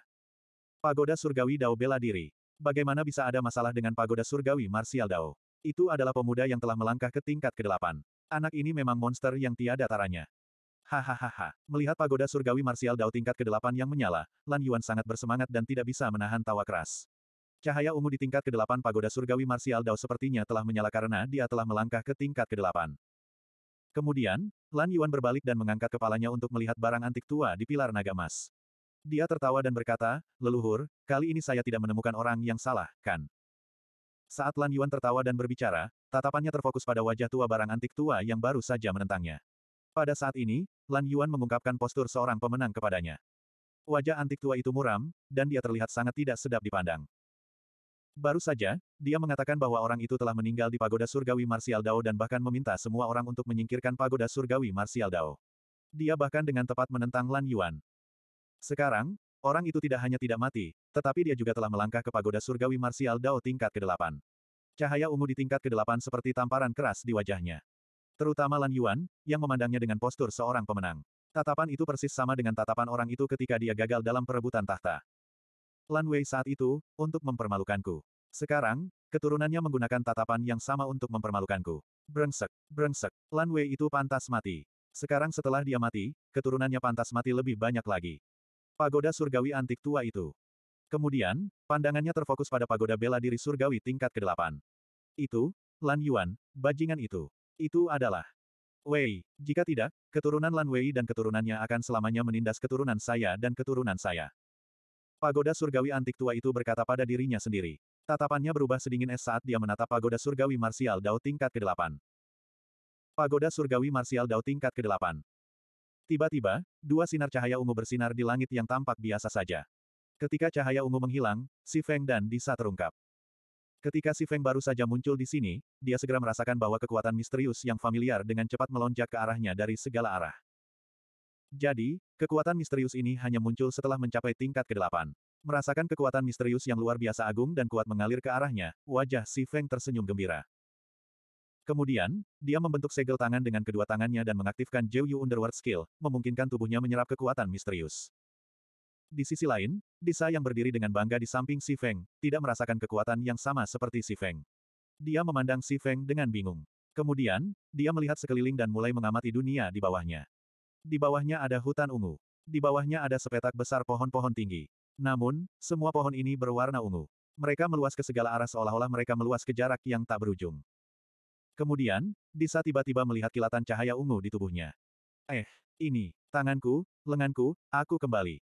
Pagoda surgawi Dao bela diri. Bagaimana bisa ada masalah dengan pagoda surgawi Marsial Dao? Itu adalah pemuda yang telah melangkah ke tingkat ke-8. Anak ini memang monster yang tiada taranya. Hahaha. Melihat pagoda surgawi marsial Dao tingkat ke-8 yang menyala, Lan Yuan sangat bersemangat dan tidak bisa menahan tawa keras. Cahaya ungu di tingkat ke-8 pagoda surgawi marsial Dao sepertinya telah menyala karena dia telah melangkah ke tingkat ke-8. Kemudian, Lan Yuan berbalik dan mengangkat kepalanya untuk melihat barang antik tua di pilar naga emas. Dia tertawa dan berkata, leluhur, kali ini saya tidak menemukan orang yang salah, kan? Saat Lan Yuan tertawa dan berbicara, tatapannya terfokus pada wajah tua barang antik tua yang baru saja menentangnya. Pada saat ini, Lan Yuan mengungkapkan postur seorang pemenang kepadanya. Wajah antik tua itu muram, dan dia terlihat sangat tidak sedap dipandang. Baru saja, dia mengatakan bahwa orang itu telah meninggal di pagoda surgawi Martial Dao dan bahkan meminta semua orang untuk menyingkirkan pagoda surgawi Martial Dao. Dia bahkan dengan tepat menentang Lan Yuan. Sekarang, Orang itu tidak hanya tidak mati, tetapi dia juga telah melangkah ke pagoda surgawi marsial Dao tingkat ke-8. Cahaya ungu di tingkat ke-8 seperti tamparan keras di wajahnya. Terutama Lan Yuan, yang memandangnya dengan postur seorang pemenang. Tatapan itu persis sama dengan tatapan orang itu ketika dia gagal dalam perebutan tahta. Lan Wei saat itu, untuk mempermalukanku. Sekarang, keturunannya menggunakan tatapan yang sama untuk mempermalukanku. Brengsek, brengsek, Lan Wei itu pantas mati. Sekarang setelah dia mati, keturunannya pantas mati lebih banyak lagi pagoda surgawi antik tua itu. Kemudian, pandangannya terfokus pada pagoda bela diri surgawi tingkat ke-8. Itu, Lan Yuan, bajingan itu. Itu adalah Wei. Jika tidak, keturunan Lan Wei dan keturunannya akan selamanya menindas keturunan saya dan keturunan saya. Pagoda surgawi antik tua itu berkata pada dirinya sendiri. Tatapannya berubah sedingin es saat dia menatap pagoda surgawi marsial Dao tingkat ke-8. Pagoda surgawi marsial Dao tingkat ke-8. Tiba-tiba, dua sinar cahaya ungu bersinar di langit yang tampak biasa saja. Ketika cahaya ungu menghilang, si Feng dan Disa terungkap. Ketika si Feng baru saja muncul di sini, dia segera merasakan bahwa kekuatan misterius yang familiar dengan cepat melonjak ke arahnya dari segala arah. Jadi, kekuatan misterius ini hanya muncul setelah mencapai tingkat ke-8. Merasakan kekuatan misterius yang luar biasa agung dan kuat mengalir ke arahnya, wajah si Feng tersenyum gembira. Kemudian, dia membentuk segel tangan dengan kedua tangannya dan mengaktifkan Jiuyu Underworld Skill, memungkinkan tubuhnya menyerap kekuatan misterius. Di sisi lain, Disa yang berdiri dengan bangga di samping Si Feng, tidak merasakan kekuatan yang sama seperti Si Feng. Dia memandang Si Feng dengan bingung. Kemudian, dia melihat sekeliling dan mulai mengamati dunia di bawahnya. Di bawahnya ada hutan ungu. Di bawahnya ada sepetak besar pohon-pohon tinggi. Namun, semua pohon ini berwarna ungu. Mereka meluas ke segala arah seolah-olah mereka meluas ke jarak yang tak berujung. Kemudian, Disa tiba-tiba melihat kilatan cahaya ungu di tubuhnya. Eh, ini, tanganku, lenganku, aku kembali.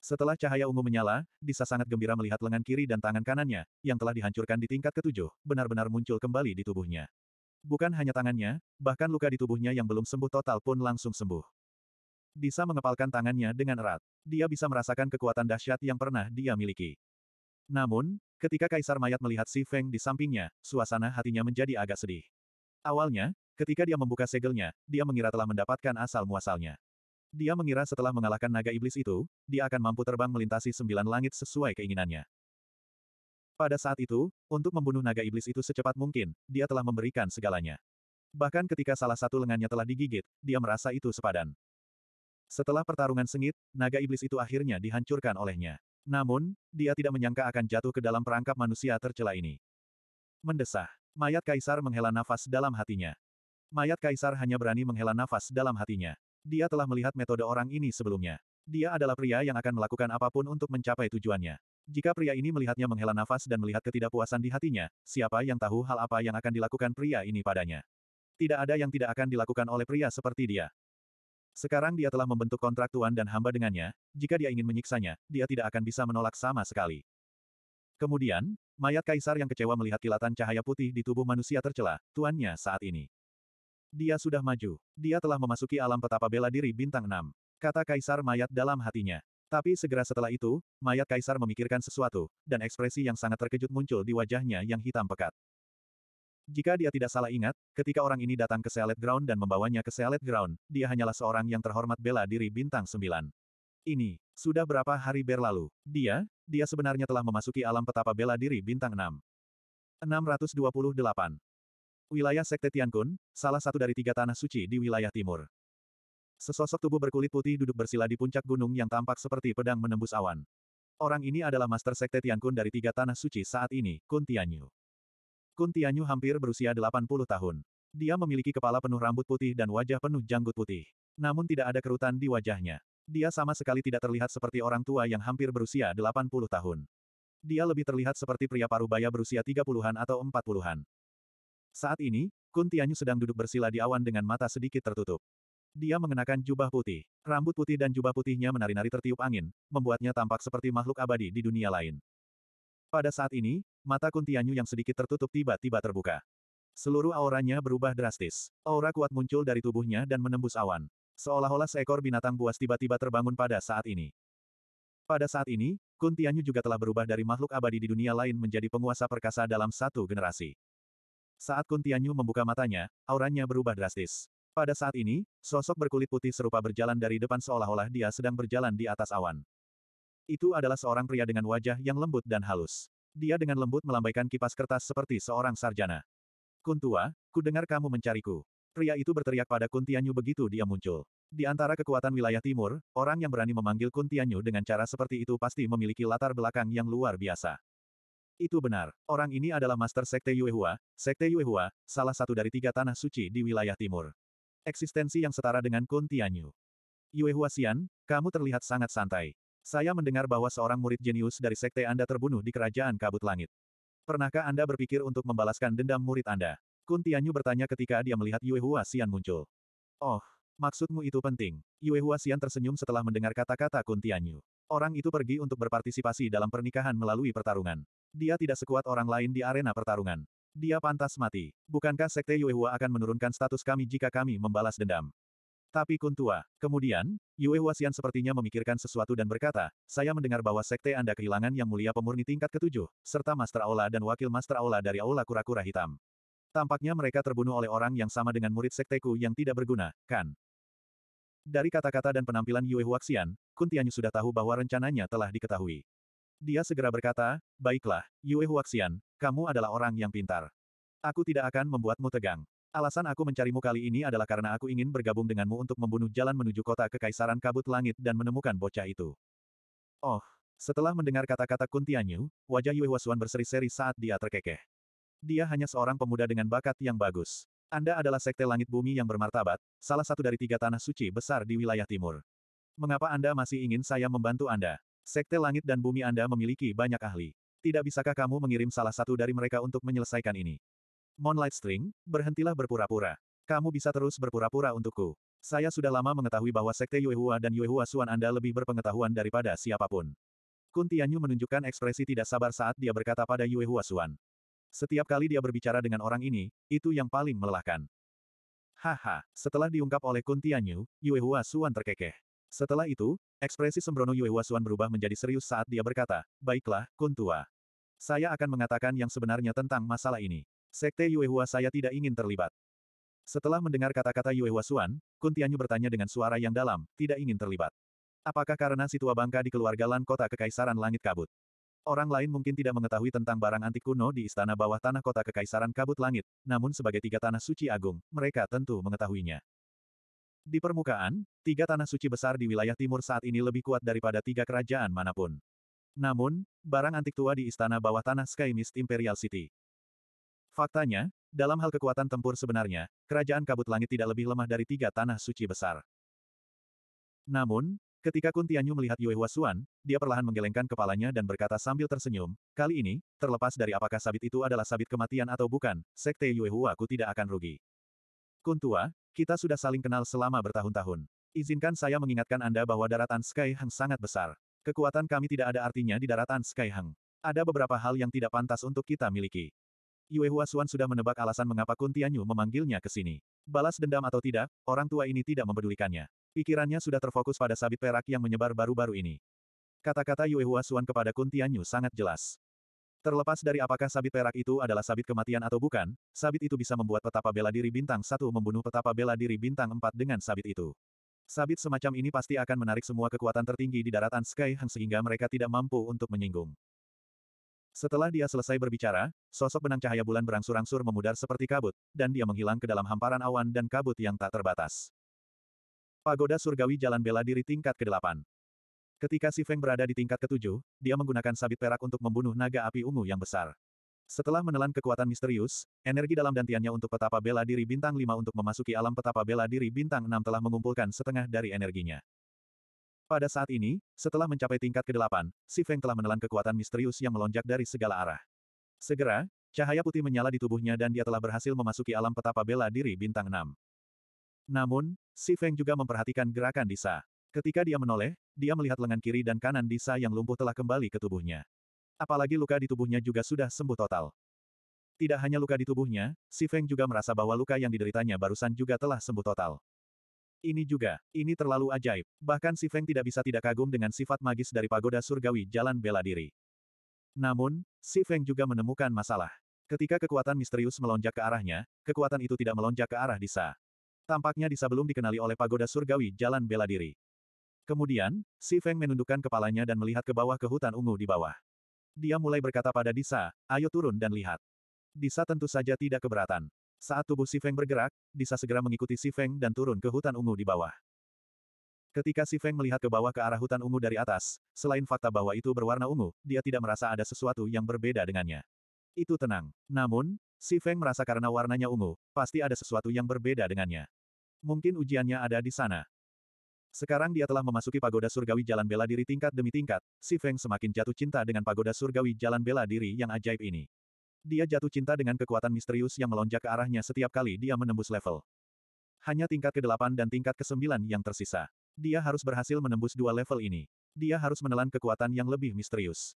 Setelah cahaya ungu menyala, Disa sangat gembira melihat lengan kiri dan tangan kanannya, yang telah dihancurkan di tingkat ketujuh, benar-benar muncul kembali di tubuhnya. Bukan hanya tangannya, bahkan luka di tubuhnya yang belum sembuh total pun langsung sembuh. Disa mengepalkan tangannya dengan erat. Dia bisa merasakan kekuatan dahsyat yang pernah dia miliki. Namun, ketika Kaisar Mayat melihat Si Feng di sampingnya, suasana hatinya menjadi agak sedih. Awalnya, ketika dia membuka segelnya, dia mengira telah mendapatkan asal-muasalnya. Dia mengira setelah mengalahkan naga iblis itu, dia akan mampu terbang melintasi sembilan langit sesuai keinginannya. Pada saat itu, untuk membunuh naga iblis itu secepat mungkin, dia telah memberikan segalanya. Bahkan ketika salah satu lengannya telah digigit, dia merasa itu sepadan. Setelah pertarungan sengit, naga iblis itu akhirnya dihancurkan olehnya. Namun, dia tidak menyangka akan jatuh ke dalam perangkap manusia tercela ini. Mendesah. Mayat kaisar menghela nafas dalam hatinya. Mayat kaisar hanya berani menghela nafas dalam hatinya. Dia telah melihat metode orang ini sebelumnya. Dia adalah pria yang akan melakukan apapun untuk mencapai tujuannya. Jika pria ini melihatnya menghela nafas dan melihat ketidakpuasan di hatinya, siapa yang tahu hal apa yang akan dilakukan pria ini padanya? Tidak ada yang tidak akan dilakukan oleh pria seperti dia. Sekarang dia telah membentuk kontrak tuan dan hamba dengannya, jika dia ingin menyiksanya, dia tidak akan bisa menolak sama sekali. Kemudian, mayat kaisar yang kecewa melihat kilatan cahaya putih di tubuh manusia tercela, tuannya saat ini. Dia sudah maju. Dia telah memasuki alam petapa bela diri bintang 6. Kata kaisar mayat dalam hatinya. Tapi segera setelah itu, mayat kaisar memikirkan sesuatu, dan ekspresi yang sangat terkejut muncul di wajahnya yang hitam pekat. Jika dia tidak salah ingat, ketika orang ini datang ke Sealet Ground dan membawanya ke Sealet Ground, dia hanyalah seorang yang terhormat bela diri bintang 9. Ini, sudah berapa hari berlalu? Dia, dia sebenarnya telah memasuki alam petapa bela diri bintang 6. 628. Wilayah Sekte Tiankun, salah satu dari tiga tanah suci di wilayah timur. Sesosok tubuh berkulit putih duduk bersila di puncak gunung yang tampak seperti pedang menembus awan. Orang ini adalah Master Sekte Tiankun dari tiga tanah suci saat ini, Kun Tianyu. Kun Tianyu hampir berusia 80 tahun. Dia memiliki kepala penuh rambut putih dan wajah penuh janggut putih. Namun tidak ada kerutan di wajahnya. Dia sama sekali tidak terlihat seperti orang tua yang hampir berusia 80 tahun. Dia lebih terlihat seperti pria parubaya berusia 30-an atau 40-an. Saat ini, Kun Tianyu sedang duduk bersila di awan dengan mata sedikit tertutup. Dia mengenakan jubah putih. Rambut putih dan jubah putihnya menari-nari tertiup angin, membuatnya tampak seperti makhluk abadi di dunia lain. Pada saat ini, mata Kuntianyu yang sedikit tertutup tiba-tiba terbuka. Seluruh auranya berubah drastis. Aura kuat muncul dari tubuhnya dan menembus awan. Seolah-olah seekor binatang buas tiba-tiba terbangun pada saat ini. Pada saat ini, Kuntianyu juga telah berubah dari makhluk abadi di dunia lain menjadi penguasa perkasa dalam satu generasi. Saat Kuntianyu membuka matanya, auranya berubah drastis. Pada saat ini, sosok berkulit putih serupa berjalan dari depan seolah-olah dia sedang berjalan di atas awan. Itu adalah seorang pria dengan wajah yang lembut dan halus. Dia dengan lembut melambaikan kipas kertas seperti seorang sarjana. Kuntua, ku dengar kamu mencariku. Pria itu berteriak pada Kuntianyu begitu dia muncul. Di antara kekuatan wilayah timur, orang yang berani memanggil Kuntianyu dengan cara seperti itu pasti memiliki latar belakang yang luar biasa. Itu benar, orang ini adalah Master Sekte Yuehua, Sekte Yuehua, salah satu dari tiga tanah suci di wilayah timur. Eksistensi yang setara dengan Kuntianyu. Yuehua Xian, kamu terlihat sangat santai. Saya mendengar bahwa seorang murid jenius dari sekte Anda terbunuh di kerajaan kabut langit. Pernahkah Anda berpikir untuk membalaskan dendam murid Anda? Kun Tianyu bertanya ketika dia melihat Yue Hua Xian muncul. Oh, maksudmu itu penting. Yue Hua Xian tersenyum setelah mendengar kata-kata Kun Tianyu. Orang itu pergi untuk berpartisipasi dalam pernikahan melalui pertarungan. Dia tidak sekuat orang lain di arena pertarungan. Dia pantas mati. Bukankah Sekte Yuehua akan menurunkan status kami jika kami membalas dendam? Tapi kun tua. Kemudian, Yue Wasian sepertinya memikirkan sesuatu dan berkata, saya mendengar bahwa sekte Anda kehilangan yang mulia pemurni tingkat ketujuh, serta Master Aula dan Wakil Master Aula dari Aula Kura-Kura Hitam. Tampaknya mereka terbunuh oleh orang yang sama dengan murid sekteku yang tidak berguna, kan? Dari kata-kata dan penampilan Yue Huaxian, Kun Tianyu sudah tahu bahwa rencananya telah diketahui. Dia segera berkata, baiklah, Yue Huaxian, kamu adalah orang yang pintar. Aku tidak akan membuatmu tegang. Alasan aku mencarimu kali ini adalah karena aku ingin bergabung denganmu untuk membunuh jalan menuju kota kekaisaran kabut langit dan menemukan bocah itu. Oh, setelah mendengar kata-kata Kuntianyu, wajah Yue Wasuan berseri-seri saat dia terkekeh. Dia hanya seorang pemuda dengan bakat yang bagus. Anda adalah sekte langit bumi yang bermartabat, salah satu dari tiga tanah suci besar di wilayah timur. Mengapa Anda masih ingin saya membantu Anda? Sekte langit dan bumi Anda memiliki banyak ahli. Tidak bisakah kamu mengirim salah satu dari mereka untuk menyelesaikan ini? Moonlight String, berhentilah berpura-pura. Kamu bisa terus berpura-pura untukku. Saya sudah lama mengetahui bahwa Sekte Yuehua dan Yuehua Suan Anda lebih berpengetahuan daripada siapapun. Kun Tianyu menunjukkan ekspresi tidak sabar saat dia berkata pada Yuehua Suan. Setiap kali dia berbicara dengan orang ini, itu yang paling melelahkan. Haha, setelah diungkap oleh Kun Tianyu, Yuehua Suan terkekeh. Setelah itu, ekspresi sembrono Yuehua Suan berubah menjadi serius saat dia berkata, Baiklah, Kun Tua. Saya akan mengatakan yang sebenarnya tentang masalah ini. Sekte Yuehua saya tidak ingin terlibat. Setelah mendengar kata-kata Yuehua Suan, Kuntianyu bertanya dengan suara yang dalam, tidak ingin terlibat. Apakah karena si tua bangka di keluarga Lan kota Kekaisaran Langit Kabut? Orang lain mungkin tidak mengetahui tentang barang antik kuno di istana bawah tanah kota Kekaisaran Kabut Langit, namun sebagai tiga tanah suci agung, mereka tentu mengetahuinya. Di permukaan, tiga tanah suci besar di wilayah timur saat ini lebih kuat daripada tiga kerajaan manapun. Namun, barang antik tua di istana bawah tanah Sky Mist Imperial City Faktanya, dalam hal kekuatan tempur sebenarnya, kerajaan kabut langit tidak lebih lemah dari tiga tanah suci besar. Namun, ketika Kun Tianyu melihat Yue Huasuan, dia perlahan menggelengkan kepalanya dan berkata sambil tersenyum, kali ini, terlepas dari apakah sabit itu adalah sabit kematian atau bukan, sekte Yue Hua aku tidak akan rugi. Kun Tua, kita sudah saling kenal selama bertahun-tahun. Izinkan saya mengingatkan Anda bahwa daratan Sky Hang sangat besar. Kekuatan kami tidak ada artinya di daratan Sky Hang. Ada beberapa hal yang tidak pantas untuk kita miliki. Yue Huasuan sudah menebak alasan mengapa Kuntianyu memanggilnya ke sini. Balas dendam atau tidak, orang tua ini tidak mempedulikannya. Pikirannya sudah terfokus pada sabit perak yang menyebar baru-baru ini. Kata-kata Yue Huasuan kepada Kuntianyu sangat jelas. Terlepas dari apakah sabit perak itu adalah sabit kematian atau bukan, sabit itu bisa membuat petapa bela diri bintang satu membunuh petapa bela diri bintang empat dengan sabit itu. Sabit semacam ini pasti akan menarik semua kekuatan tertinggi di daratan Sky Hang sehingga mereka tidak mampu untuk menyinggung. Setelah dia selesai berbicara, sosok benang cahaya bulan berangsur-angsur memudar seperti kabut, dan dia menghilang ke dalam hamparan awan dan kabut yang tak terbatas. Pagoda Surgawi Jalan Bela Diri tingkat ke-8 Ketika Si Feng berada di tingkat ke-7, dia menggunakan sabit perak untuk membunuh naga api ungu yang besar. Setelah menelan kekuatan misterius, energi dalam dantiannya untuk petapa bela diri bintang 5 untuk memasuki alam petapa bela diri bintang 6 telah mengumpulkan setengah dari energinya. Pada saat ini, setelah mencapai tingkat ke-8, Si Feng telah menelan kekuatan misterius yang melonjak dari segala arah. Segera, cahaya putih menyala di tubuhnya dan dia telah berhasil memasuki alam petapa bela diri bintang 6. Namun, Si Feng juga memperhatikan gerakan Disa. Ketika dia menoleh, dia melihat lengan kiri dan kanan Disa yang lumpuh telah kembali ke tubuhnya. Apalagi luka di tubuhnya juga sudah sembuh total. Tidak hanya luka di tubuhnya, Si Feng juga merasa bahwa luka yang dideritanya barusan juga telah sembuh total. Ini juga, ini terlalu ajaib. Bahkan si Feng tidak bisa tidak kagum dengan sifat magis dari pagoda surgawi jalan bela diri. Namun, si Feng juga menemukan masalah. Ketika kekuatan misterius melonjak ke arahnya, kekuatan itu tidak melonjak ke arah Disa. Tampaknya Disa belum dikenali oleh pagoda surgawi jalan bela diri. Kemudian, si Feng menundukkan kepalanya dan melihat ke bawah ke hutan ungu di bawah. Dia mulai berkata pada Disa, ayo turun dan lihat. Disa tentu saja tidak keberatan. Saat tubuh Si Feng bergerak, Disa segera mengikuti Si Feng dan turun ke hutan ungu di bawah. Ketika Si Feng melihat ke bawah ke arah hutan ungu dari atas, selain fakta bahwa itu berwarna ungu, dia tidak merasa ada sesuatu yang berbeda dengannya. Itu tenang. Namun, Si Feng merasa karena warnanya ungu, pasti ada sesuatu yang berbeda dengannya. Mungkin ujiannya ada di sana. Sekarang dia telah memasuki pagoda surgawi jalan bela diri tingkat demi tingkat, Si Feng semakin jatuh cinta dengan pagoda surgawi jalan bela diri yang ajaib ini. Dia jatuh cinta dengan kekuatan misterius yang melonjak ke arahnya setiap kali dia menembus level. Hanya tingkat ke-8 dan tingkat ke-9 yang tersisa. Dia harus berhasil menembus dua level ini. Dia harus menelan kekuatan yang lebih misterius.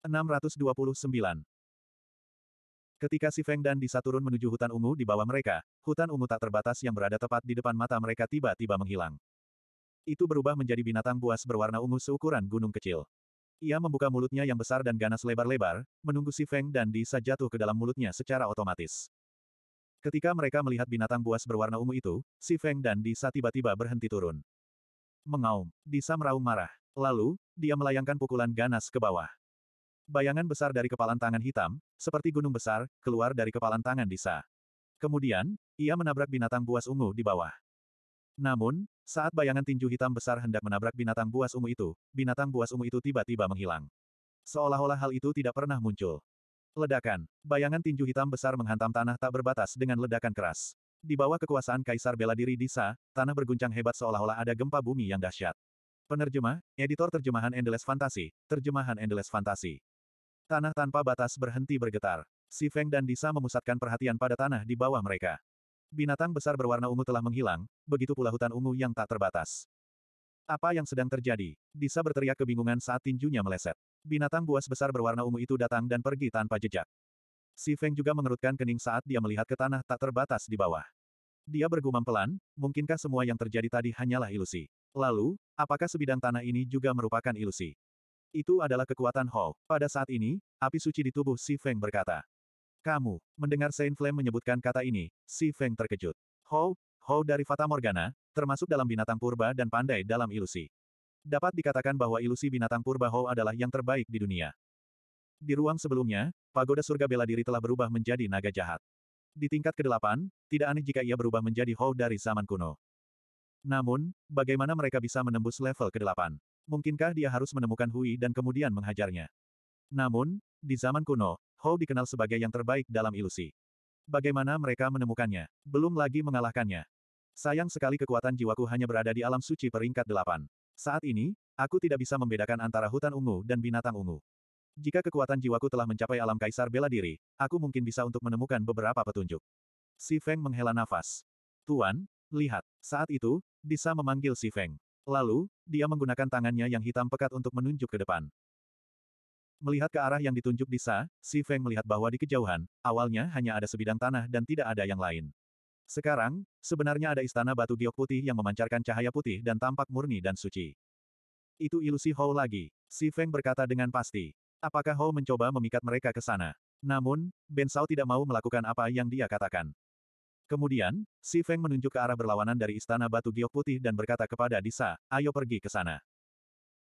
629. Ketika si Feng dan Disa turun menuju hutan ungu di bawah mereka, hutan ungu tak terbatas yang berada tepat di depan mata mereka tiba-tiba menghilang. Itu berubah menjadi binatang buas berwarna ungu seukuran gunung kecil. Ia membuka mulutnya yang besar dan ganas lebar-lebar, menunggu si Feng dan Di Sa jatuh ke dalam mulutnya secara otomatis. Ketika mereka melihat binatang buas berwarna ungu itu, si Feng dan Di Sa tiba-tiba berhenti turun. Mengaum, Di Sa meraung marah. Lalu, dia melayangkan pukulan ganas ke bawah. Bayangan besar dari kepalan tangan hitam, seperti gunung besar, keluar dari kepalan tangan Di Sa. Kemudian, ia menabrak binatang buas ungu di bawah. Namun, saat bayangan tinju hitam besar hendak menabrak binatang buas ungu itu, binatang buas ungu itu tiba-tiba menghilang. Seolah-olah hal itu tidak pernah muncul. Ledakan. Bayangan tinju hitam besar menghantam tanah tak berbatas dengan ledakan keras. Di bawah kekuasaan Kaisar Bela Diri Disa, tanah berguncang hebat seolah-olah ada gempa bumi yang dahsyat. Penerjemah, editor terjemahan Endless Fantasy, terjemahan Endless Fantasy. Tanah tanpa batas berhenti bergetar. Si Feng dan Disa memusatkan perhatian pada tanah di bawah mereka. Binatang besar berwarna ungu telah menghilang, begitu pula hutan ungu yang tak terbatas. Apa yang sedang terjadi? Disa berteriak kebingungan saat tinjunya meleset. Binatang buas besar berwarna ungu itu datang dan pergi tanpa jejak. Si Feng juga mengerutkan kening saat dia melihat ke tanah tak terbatas di bawah. Dia bergumam pelan, mungkinkah semua yang terjadi tadi hanyalah ilusi? Lalu, apakah sebidang tanah ini juga merupakan ilusi? Itu adalah kekuatan Hou. Pada saat ini, api suci di tubuh Si Feng berkata. Kamu, mendengar Saint Flame menyebutkan kata ini, Si Feng terkejut. Hou, Hou dari Fata Morgana, termasuk dalam binatang purba dan pandai dalam ilusi. Dapat dikatakan bahwa ilusi binatang purba Hou adalah yang terbaik di dunia. Di ruang sebelumnya, pagoda surga bela diri telah berubah menjadi naga jahat. Di tingkat ke-8, tidak aneh jika ia berubah menjadi Hou dari zaman kuno. Namun, bagaimana mereka bisa menembus level ke-8? Mungkinkah dia harus menemukan Hui dan kemudian menghajarnya? Namun, di zaman kuno, Hou dikenal sebagai yang terbaik dalam ilusi. Bagaimana mereka menemukannya? Belum lagi mengalahkannya. Sayang sekali kekuatan jiwaku hanya berada di alam suci peringkat delapan. Saat ini, aku tidak bisa membedakan antara hutan ungu dan binatang ungu. Jika kekuatan jiwaku telah mencapai alam kaisar bela diri, aku mungkin bisa untuk menemukan beberapa petunjuk. Si Feng menghela nafas. Tuan, lihat. Saat itu, Disa memanggil Si Feng. Lalu, dia menggunakan tangannya yang hitam pekat untuk menunjuk ke depan. Melihat ke arah yang ditunjuk di Sa, Si Feng melihat bahwa di kejauhan, awalnya hanya ada sebidang tanah dan tidak ada yang lain. Sekarang, sebenarnya ada istana batu giok putih yang memancarkan cahaya putih dan tampak murni dan suci. Itu ilusi Hou lagi, Si Feng berkata dengan pasti. Apakah Hou mencoba memikat mereka ke sana? Namun, Ben Sao tidak mau melakukan apa yang dia katakan. Kemudian, Si Feng menunjuk ke arah berlawanan dari istana batu giok putih dan berkata kepada Disa, ayo pergi ke sana.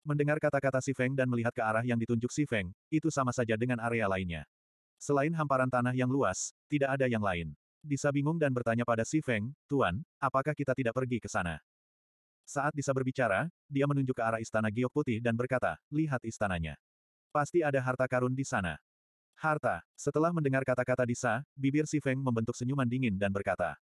Mendengar kata-kata Si Feng dan melihat ke arah yang ditunjuk Si Feng, itu sama saja dengan area lainnya. Selain hamparan tanah yang luas, tidak ada yang lain. Disa bingung dan bertanya pada Si Feng, Tuan, apakah kita tidak pergi ke sana? Saat Disa berbicara, dia menunjuk ke arah istana giok putih dan berkata, lihat istananya. Pasti ada harta karun di sana. Harta, setelah mendengar kata-kata Disa, bibir Si Feng membentuk senyuman dingin dan berkata,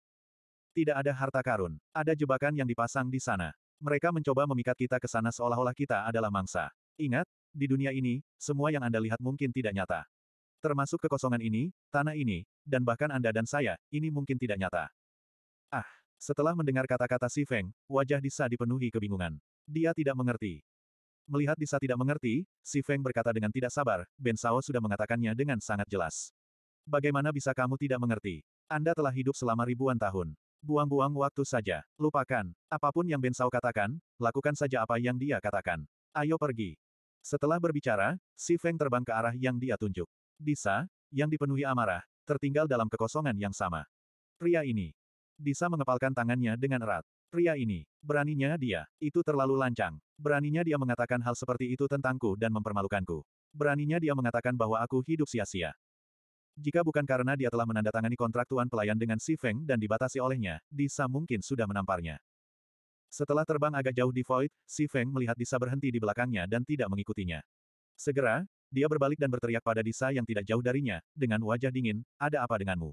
tidak ada harta karun, ada jebakan yang dipasang di sana. Mereka mencoba memikat kita ke sana seolah-olah kita adalah mangsa. Ingat, di dunia ini, semua yang Anda lihat mungkin tidak nyata. Termasuk kekosongan ini, tanah ini, dan bahkan Anda dan saya, ini mungkin tidak nyata. Ah, setelah mendengar kata-kata Si Feng, wajah Disa dipenuhi kebingungan. Dia tidak mengerti. Melihat Disa tidak mengerti, Si Feng berkata dengan tidak sabar, Ben Sao sudah mengatakannya dengan sangat jelas. Bagaimana bisa kamu tidak mengerti? Anda telah hidup selama ribuan tahun. Buang-buang waktu saja. Lupakan. Apapun yang Bensau katakan, lakukan saja apa yang dia katakan. Ayo pergi. Setelah berbicara, si Feng terbang ke arah yang dia tunjuk. Disa, yang dipenuhi amarah, tertinggal dalam kekosongan yang sama. Pria ini. Disa mengepalkan tangannya dengan erat. Pria ini. Beraninya dia. Itu terlalu lancang. Beraninya dia mengatakan hal seperti itu tentangku dan mempermalukanku. Beraninya dia mengatakan bahwa aku hidup sia-sia. Jika bukan karena dia telah menandatangani kontrak tuan pelayan dengan Si Feng dan dibatasi olehnya, Disa mungkin sudah menamparnya. Setelah terbang agak jauh di Void, Si Feng melihat Disa berhenti di belakangnya dan tidak mengikutinya. Segera, dia berbalik dan berteriak pada Disa yang tidak jauh darinya, dengan wajah dingin, ada apa denganmu?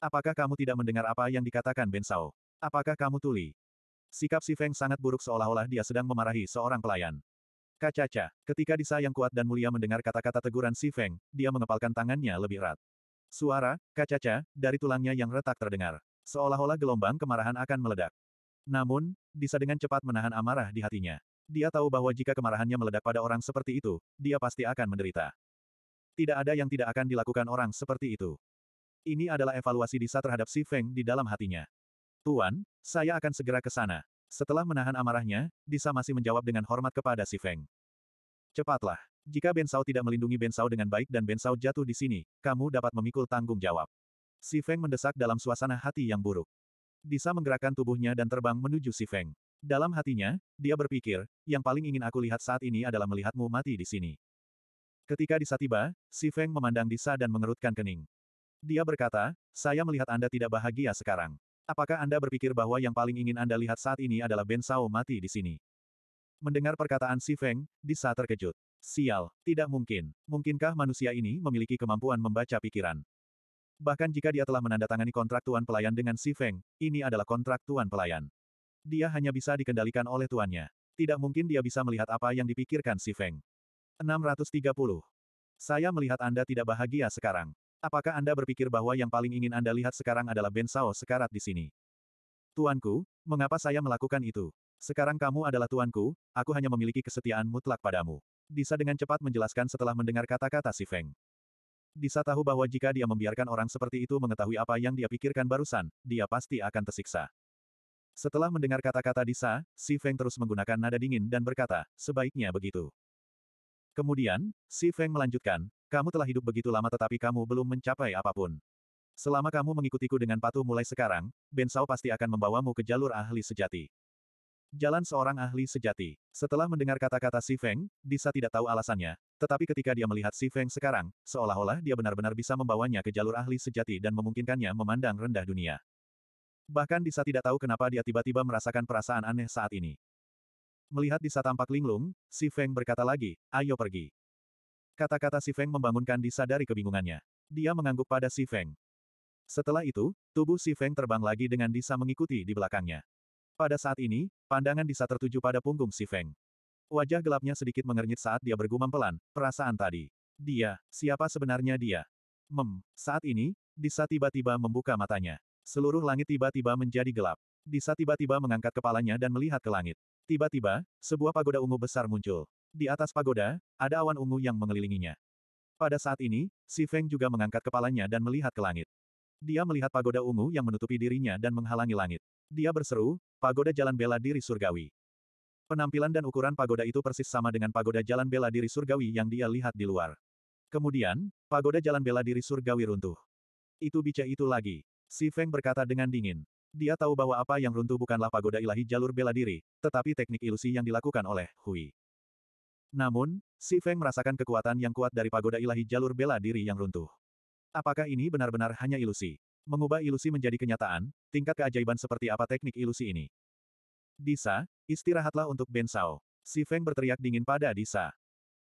Apakah kamu tidak mendengar apa yang dikatakan Ben Sao? Apakah kamu tuli? Sikap Si Feng sangat buruk seolah-olah dia sedang memarahi seorang pelayan. Kacaca, ketika Disa yang kuat dan mulia mendengar kata-kata teguran Si Feng, dia mengepalkan tangannya lebih erat. Suara, kacaca, dari tulangnya yang retak terdengar. Seolah-olah gelombang kemarahan akan meledak. Namun, Disa dengan cepat menahan amarah di hatinya. Dia tahu bahwa jika kemarahannya meledak pada orang seperti itu, dia pasti akan menderita. Tidak ada yang tidak akan dilakukan orang seperti itu. Ini adalah evaluasi Disa terhadap Si Feng di dalam hatinya. Tuan, saya akan segera ke sana. Setelah menahan amarahnya, Disa masih menjawab dengan hormat kepada Si Feng. Cepatlah. Jika Bensau tidak melindungi Bensau dengan baik dan Bensau jatuh di sini, kamu dapat memikul tanggung jawab. Si Feng mendesak dalam suasana hati yang buruk. Disa menggerakkan tubuhnya dan terbang menuju si Feng. Dalam hatinya, dia berpikir, yang paling ingin aku lihat saat ini adalah melihatmu mati di sini. Ketika Disa tiba, si Feng memandang Disa dan mengerutkan kening. Dia berkata, saya melihat Anda tidak bahagia sekarang. Apakah Anda berpikir bahwa yang paling ingin Anda lihat saat ini adalah Ben Bensau mati di sini? Mendengar perkataan Si Feng, Disa terkejut. Sial, tidak mungkin. Mungkinkah manusia ini memiliki kemampuan membaca pikiran? Bahkan jika dia telah menandatangani kontrak tuan pelayan dengan Si Feng, ini adalah kontrak tuan pelayan. Dia hanya bisa dikendalikan oleh tuannya. Tidak mungkin dia bisa melihat apa yang dipikirkan Si Feng. 630. Saya melihat Anda tidak bahagia sekarang. Apakah Anda berpikir bahwa yang paling ingin Anda lihat sekarang adalah Ben Sao sekarat di sini? Tuanku, mengapa saya melakukan itu? Sekarang kamu adalah tuanku, aku hanya memiliki kesetiaan mutlak padamu. Disa dengan cepat menjelaskan setelah mendengar kata-kata si Feng. Disa tahu bahwa jika dia membiarkan orang seperti itu mengetahui apa yang dia pikirkan barusan, dia pasti akan tersiksa. Setelah mendengar kata-kata Disa, Si Feng terus menggunakan nada dingin dan berkata, sebaiknya begitu. Kemudian, Si Feng melanjutkan, kamu telah hidup begitu lama tetapi kamu belum mencapai apapun. Selama kamu mengikutiku dengan patuh mulai sekarang, Ben Bensao pasti akan membawamu ke jalur ahli sejati. Jalan seorang ahli sejati. Setelah mendengar kata-kata Si Feng, Disa tidak tahu alasannya, tetapi ketika dia melihat Si Feng sekarang, seolah-olah dia benar-benar bisa membawanya ke jalur ahli sejati dan memungkinkannya memandang rendah dunia. Bahkan Disa tidak tahu kenapa dia tiba-tiba merasakan perasaan aneh saat ini. Melihat Disa tampak linglung, Si Feng berkata lagi, ayo pergi. Kata-kata Si Feng membangunkan Disa dari kebingungannya. Dia mengangguk pada Si Feng. Setelah itu, tubuh Si Feng terbang lagi dengan Disa mengikuti di belakangnya. Pada saat ini, pandangan Disa tertuju pada punggung si Feng. Wajah gelapnya sedikit mengernyit saat dia bergumam pelan, perasaan tadi. Dia, siapa sebenarnya dia? Mem, saat ini, Disa tiba-tiba membuka matanya. Seluruh langit tiba-tiba menjadi gelap. Disa tiba-tiba mengangkat kepalanya dan melihat ke langit. Tiba-tiba, sebuah pagoda ungu besar muncul. Di atas pagoda, ada awan ungu yang mengelilinginya. Pada saat ini, si Feng juga mengangkat kepalanya dan melihat ke langit. Dia melihat pagoda ungu yang menutupi dirinya dan menghalangi langit. Dia berseru, pagoda jalan bela diri surgawi. Penampilan dan ukuran pagoda itu persis sama dengan pagoda jalan bela diri surgawi yang dia lihat di luar. Kemudian, pagoda jalan bela diri surgawi runtuh. Itu bica itu lagi. Si Feng berkata dengan dingin. Dia tahu bahwa apa yang runtuh bukanlah pagoda ilahi jalur bela diri, tetapi teknik ilusi yang dilakukan oleh Hui. Namun, si Feng merasakan kekuatan yang kuat dari pagoda ilahi jalur bela diri yang runtuh. Apakah ini benar-benar hanya ilusi? Mengubah ilusi menjadi kenyataan, tingkat keajaiban seperti apa teknik ilusi ini? Disa, istirahatlah untuk Ben Sao. Si Feng berteriak dingin pada Disa.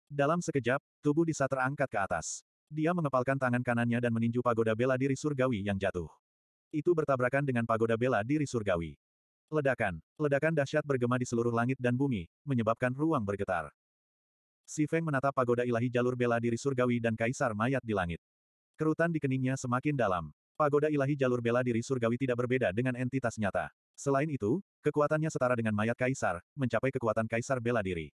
Dalam sekejap, tubuh Disa terangkat ke atas. Dia mengepalkan tangan kanannya dan meninju pagoda bela diri surgawi yang jatuh. Itu bertabrakan dengan pagoda bela diri surgawi. Ledakan, ledakan dahsyat bergema di seluruh langit dan bumi, menyebabkan ruang bergetar. Si Feng menatap pagoda ilahi jalur bela diri surgawi dan kaisar mayat di langit. Kerutan di keningnya semakin dalam. Pagoda ilahi jalur bela diri surgawi tidak berbeda dengan entitas nyata. Selain itu, kekuatannya setara dengan mayat kaisar, mencapai kekuatan kaisar bela diri.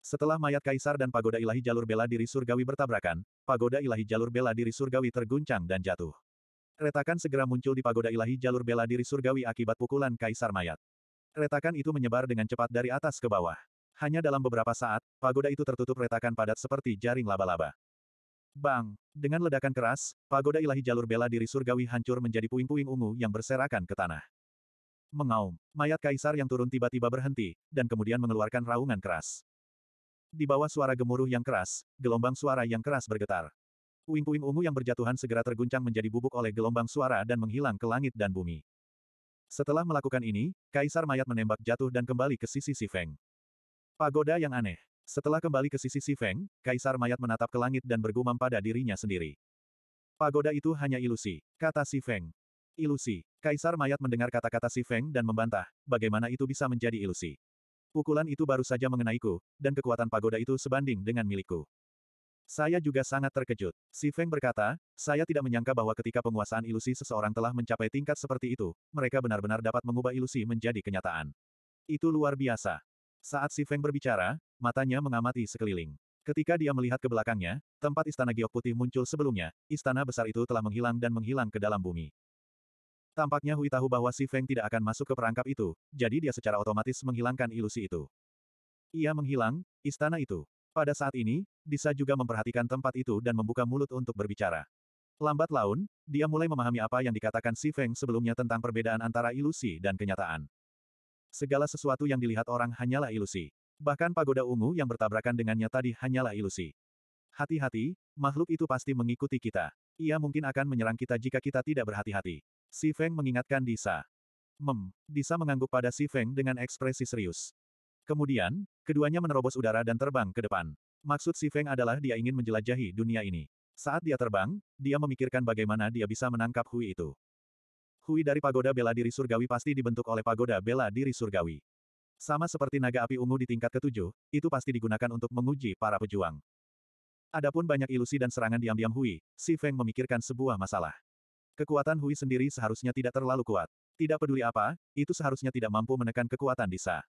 Setelah mayat kaisar dan pagoda ilahi jalur bela diri surgawi bertabrakan, pagoda ilahi jalur bela diri surgawi terguncang dan jatuh. Retakan segera muncul di pagoda ilahi jalur bela diri surgawi akibat pukulan kaisar mayat. Retakan itu menyebar dengan cepat dari atas ke bawah. Hanya dalam beberapa saat, pagoda itu tertutup retakan padat seperti jaring laba-laba. Bang! Dengan ledakan keras, pagoda ilahi jalur bela diri surgawi hancur menjadi puing-puing ungu yang berserakan ke tanah. Mengaum, mayat kaisar yang turun tiba-tiba berhenti, dan kemudian mengeluarkan raungan keras. Di bawah suara gemuruh yang keras, gelombang suara yang keras bergetar. Puing-puing ungu yang berjatuhan segera terguncang menjadi bubuk oleh gelombang suara dan menghilang ke langit dan bumi. Setelah melakukan ini, kaisar mayat menembak jatuh dan kembali ke sisi Si Feng. Pagoda yang aneh. Setelah kembali ke sisi Si Feng, Kaisar Mayat menatap ke langit dan bergumam pada dirinya sendiri. Pagoda itu hanya ilusi, kata Si Feng. Ilusi. Kaisar Mayat mendengar kata-kata Si Feng dan membantah, bagaimana itu bisa menjadi ilusi. Pukulan itu baru saja mengenaiku, dan kekuatan pagoda itu sebanding dengan milikku. Saya juga sangat terkejut. Si Feng berkata, saya tidak menyangka bahwa ketika penguasaan ilusi seseorang telah mencapai tingkat seperti itu, mereka benar-benar dapat mengubah ilusi menjadi kenyataan. Itu luar biasa. Saat Si Feng berbicara, matanya mengamati sekeliling. Ketika dia melihat ke belakangnya, tempat istana giok putih muncul sebelumnya, istana besar itu telah menghilang dan menghilang ke dalam bumi. Tampaknya Hui tahu bahwa Si Feng tidak akan masuk ke perangkap itu, jadi dia secara otomatis menghilangkan ilusi itu. Ia menghilang, istana itu. Pada saat ini, Disa juga memperhatikan tempat itu dan membuka mulut untuk berbicara. Lambat laun, dia mulai memahami apa yang dikatakan Si Feng sebelumnya tentang perbedaan antara ilusi dan kenyataan. Segala sesuatu yang dilihat orang hanyalah ilusi. Bahkan pagoda ungu yang bertabrakan dengannya tadi hanyalah ilusi. Hati-hati, makhluk itu pasti mengikuti kita. Ia mungkin akan menyerang kita jika kita tidak berhati-hati. Si Feng mengingatkan Disa. Mem, Disa mengangguk pada Si Feng dengan ekspresi serius. Kemudian, keduanya menerobos udara dan terbang ke depan. Maksud Si Feng adalah dia ingin menjelajahi dunia ini. Saat dia terbang, dia memikirkan bagaimana dia bisa menangkap Hui itu. Hui dari pagoda bela diri surgawi pasti dibentuk oleh pagoda bela diri surgawi. Sama seperti naga api ungu di tingkat ketujuh, itu pasti digunakan untuk menguji para pejuang. Adapun banyak ilusi dan serangan diam-diam Hui, Si Feng memikirkan sebuah masalah. Kekuatan Hui sendiri seharusnya tidak terlalu kuat. Tidak peduli apa, itu seharusnya tidak mampu menekan kekuatan Disa.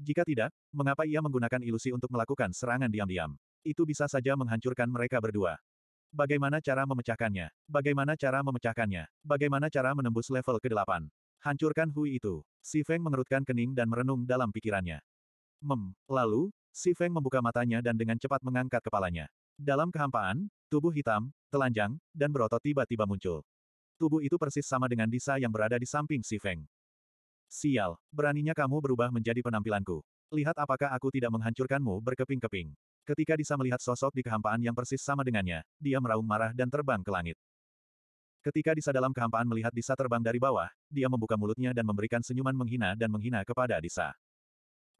Jika tidak, mengapa ia menggunakan ilusi untuk melakukan serangan diam-diam? Itu bisa saja menghancurkan mereka berdua. Bagaimana cara memecahkannya? Bagaimana cara memecahkannya? Bagaimana cara menembus level ke-8? Hancurkan Hui itu. Si Feng mengerutkan kening dan merenung dalam pikirannya. Mem. Lalu, si Feng membuka matanya dan dengan cepat mengangkat kepalanya. Dalam kehampaan, tubuh hitam, telanjang, dan berotot tiba-tiba muncul. Tubuh itu persis sama dengan Disa yang berada di samping si Feng. Sial, beraninya kamu berubah menjadi penampilanku. Lihat apakah aku tidak menghancurkanmu berkeping-keping. Ketika Disa melihat sosok di kehampaan yang persis sama dengannya, dia meraung marah dan terbang ke langit. Ketika Disa dalam kehampaan melihat Disa terbang dari bawah, dia membuka mulutnya dan memberikan senyuman menghina dan menghina kepada Disa.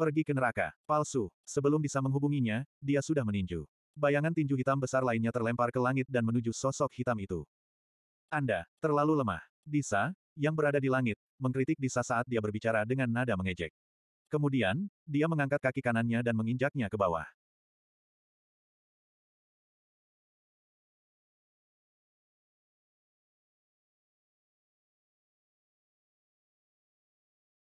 Pergi ke neraka, palsu. Sebelum Disa menghubunginya, dia sudah meninju. Bayangan tinju hitam besar lainnya terlempar ke langit dan menuju sosok hitam itu. Anda, terlalu lemah. Disa, yang berada di langit, mengkritik Disa saat dia berbicara dengan nada mengejek. Kemudian, dia mengangkat kaki kanannya dan menginjaknya ke bawah.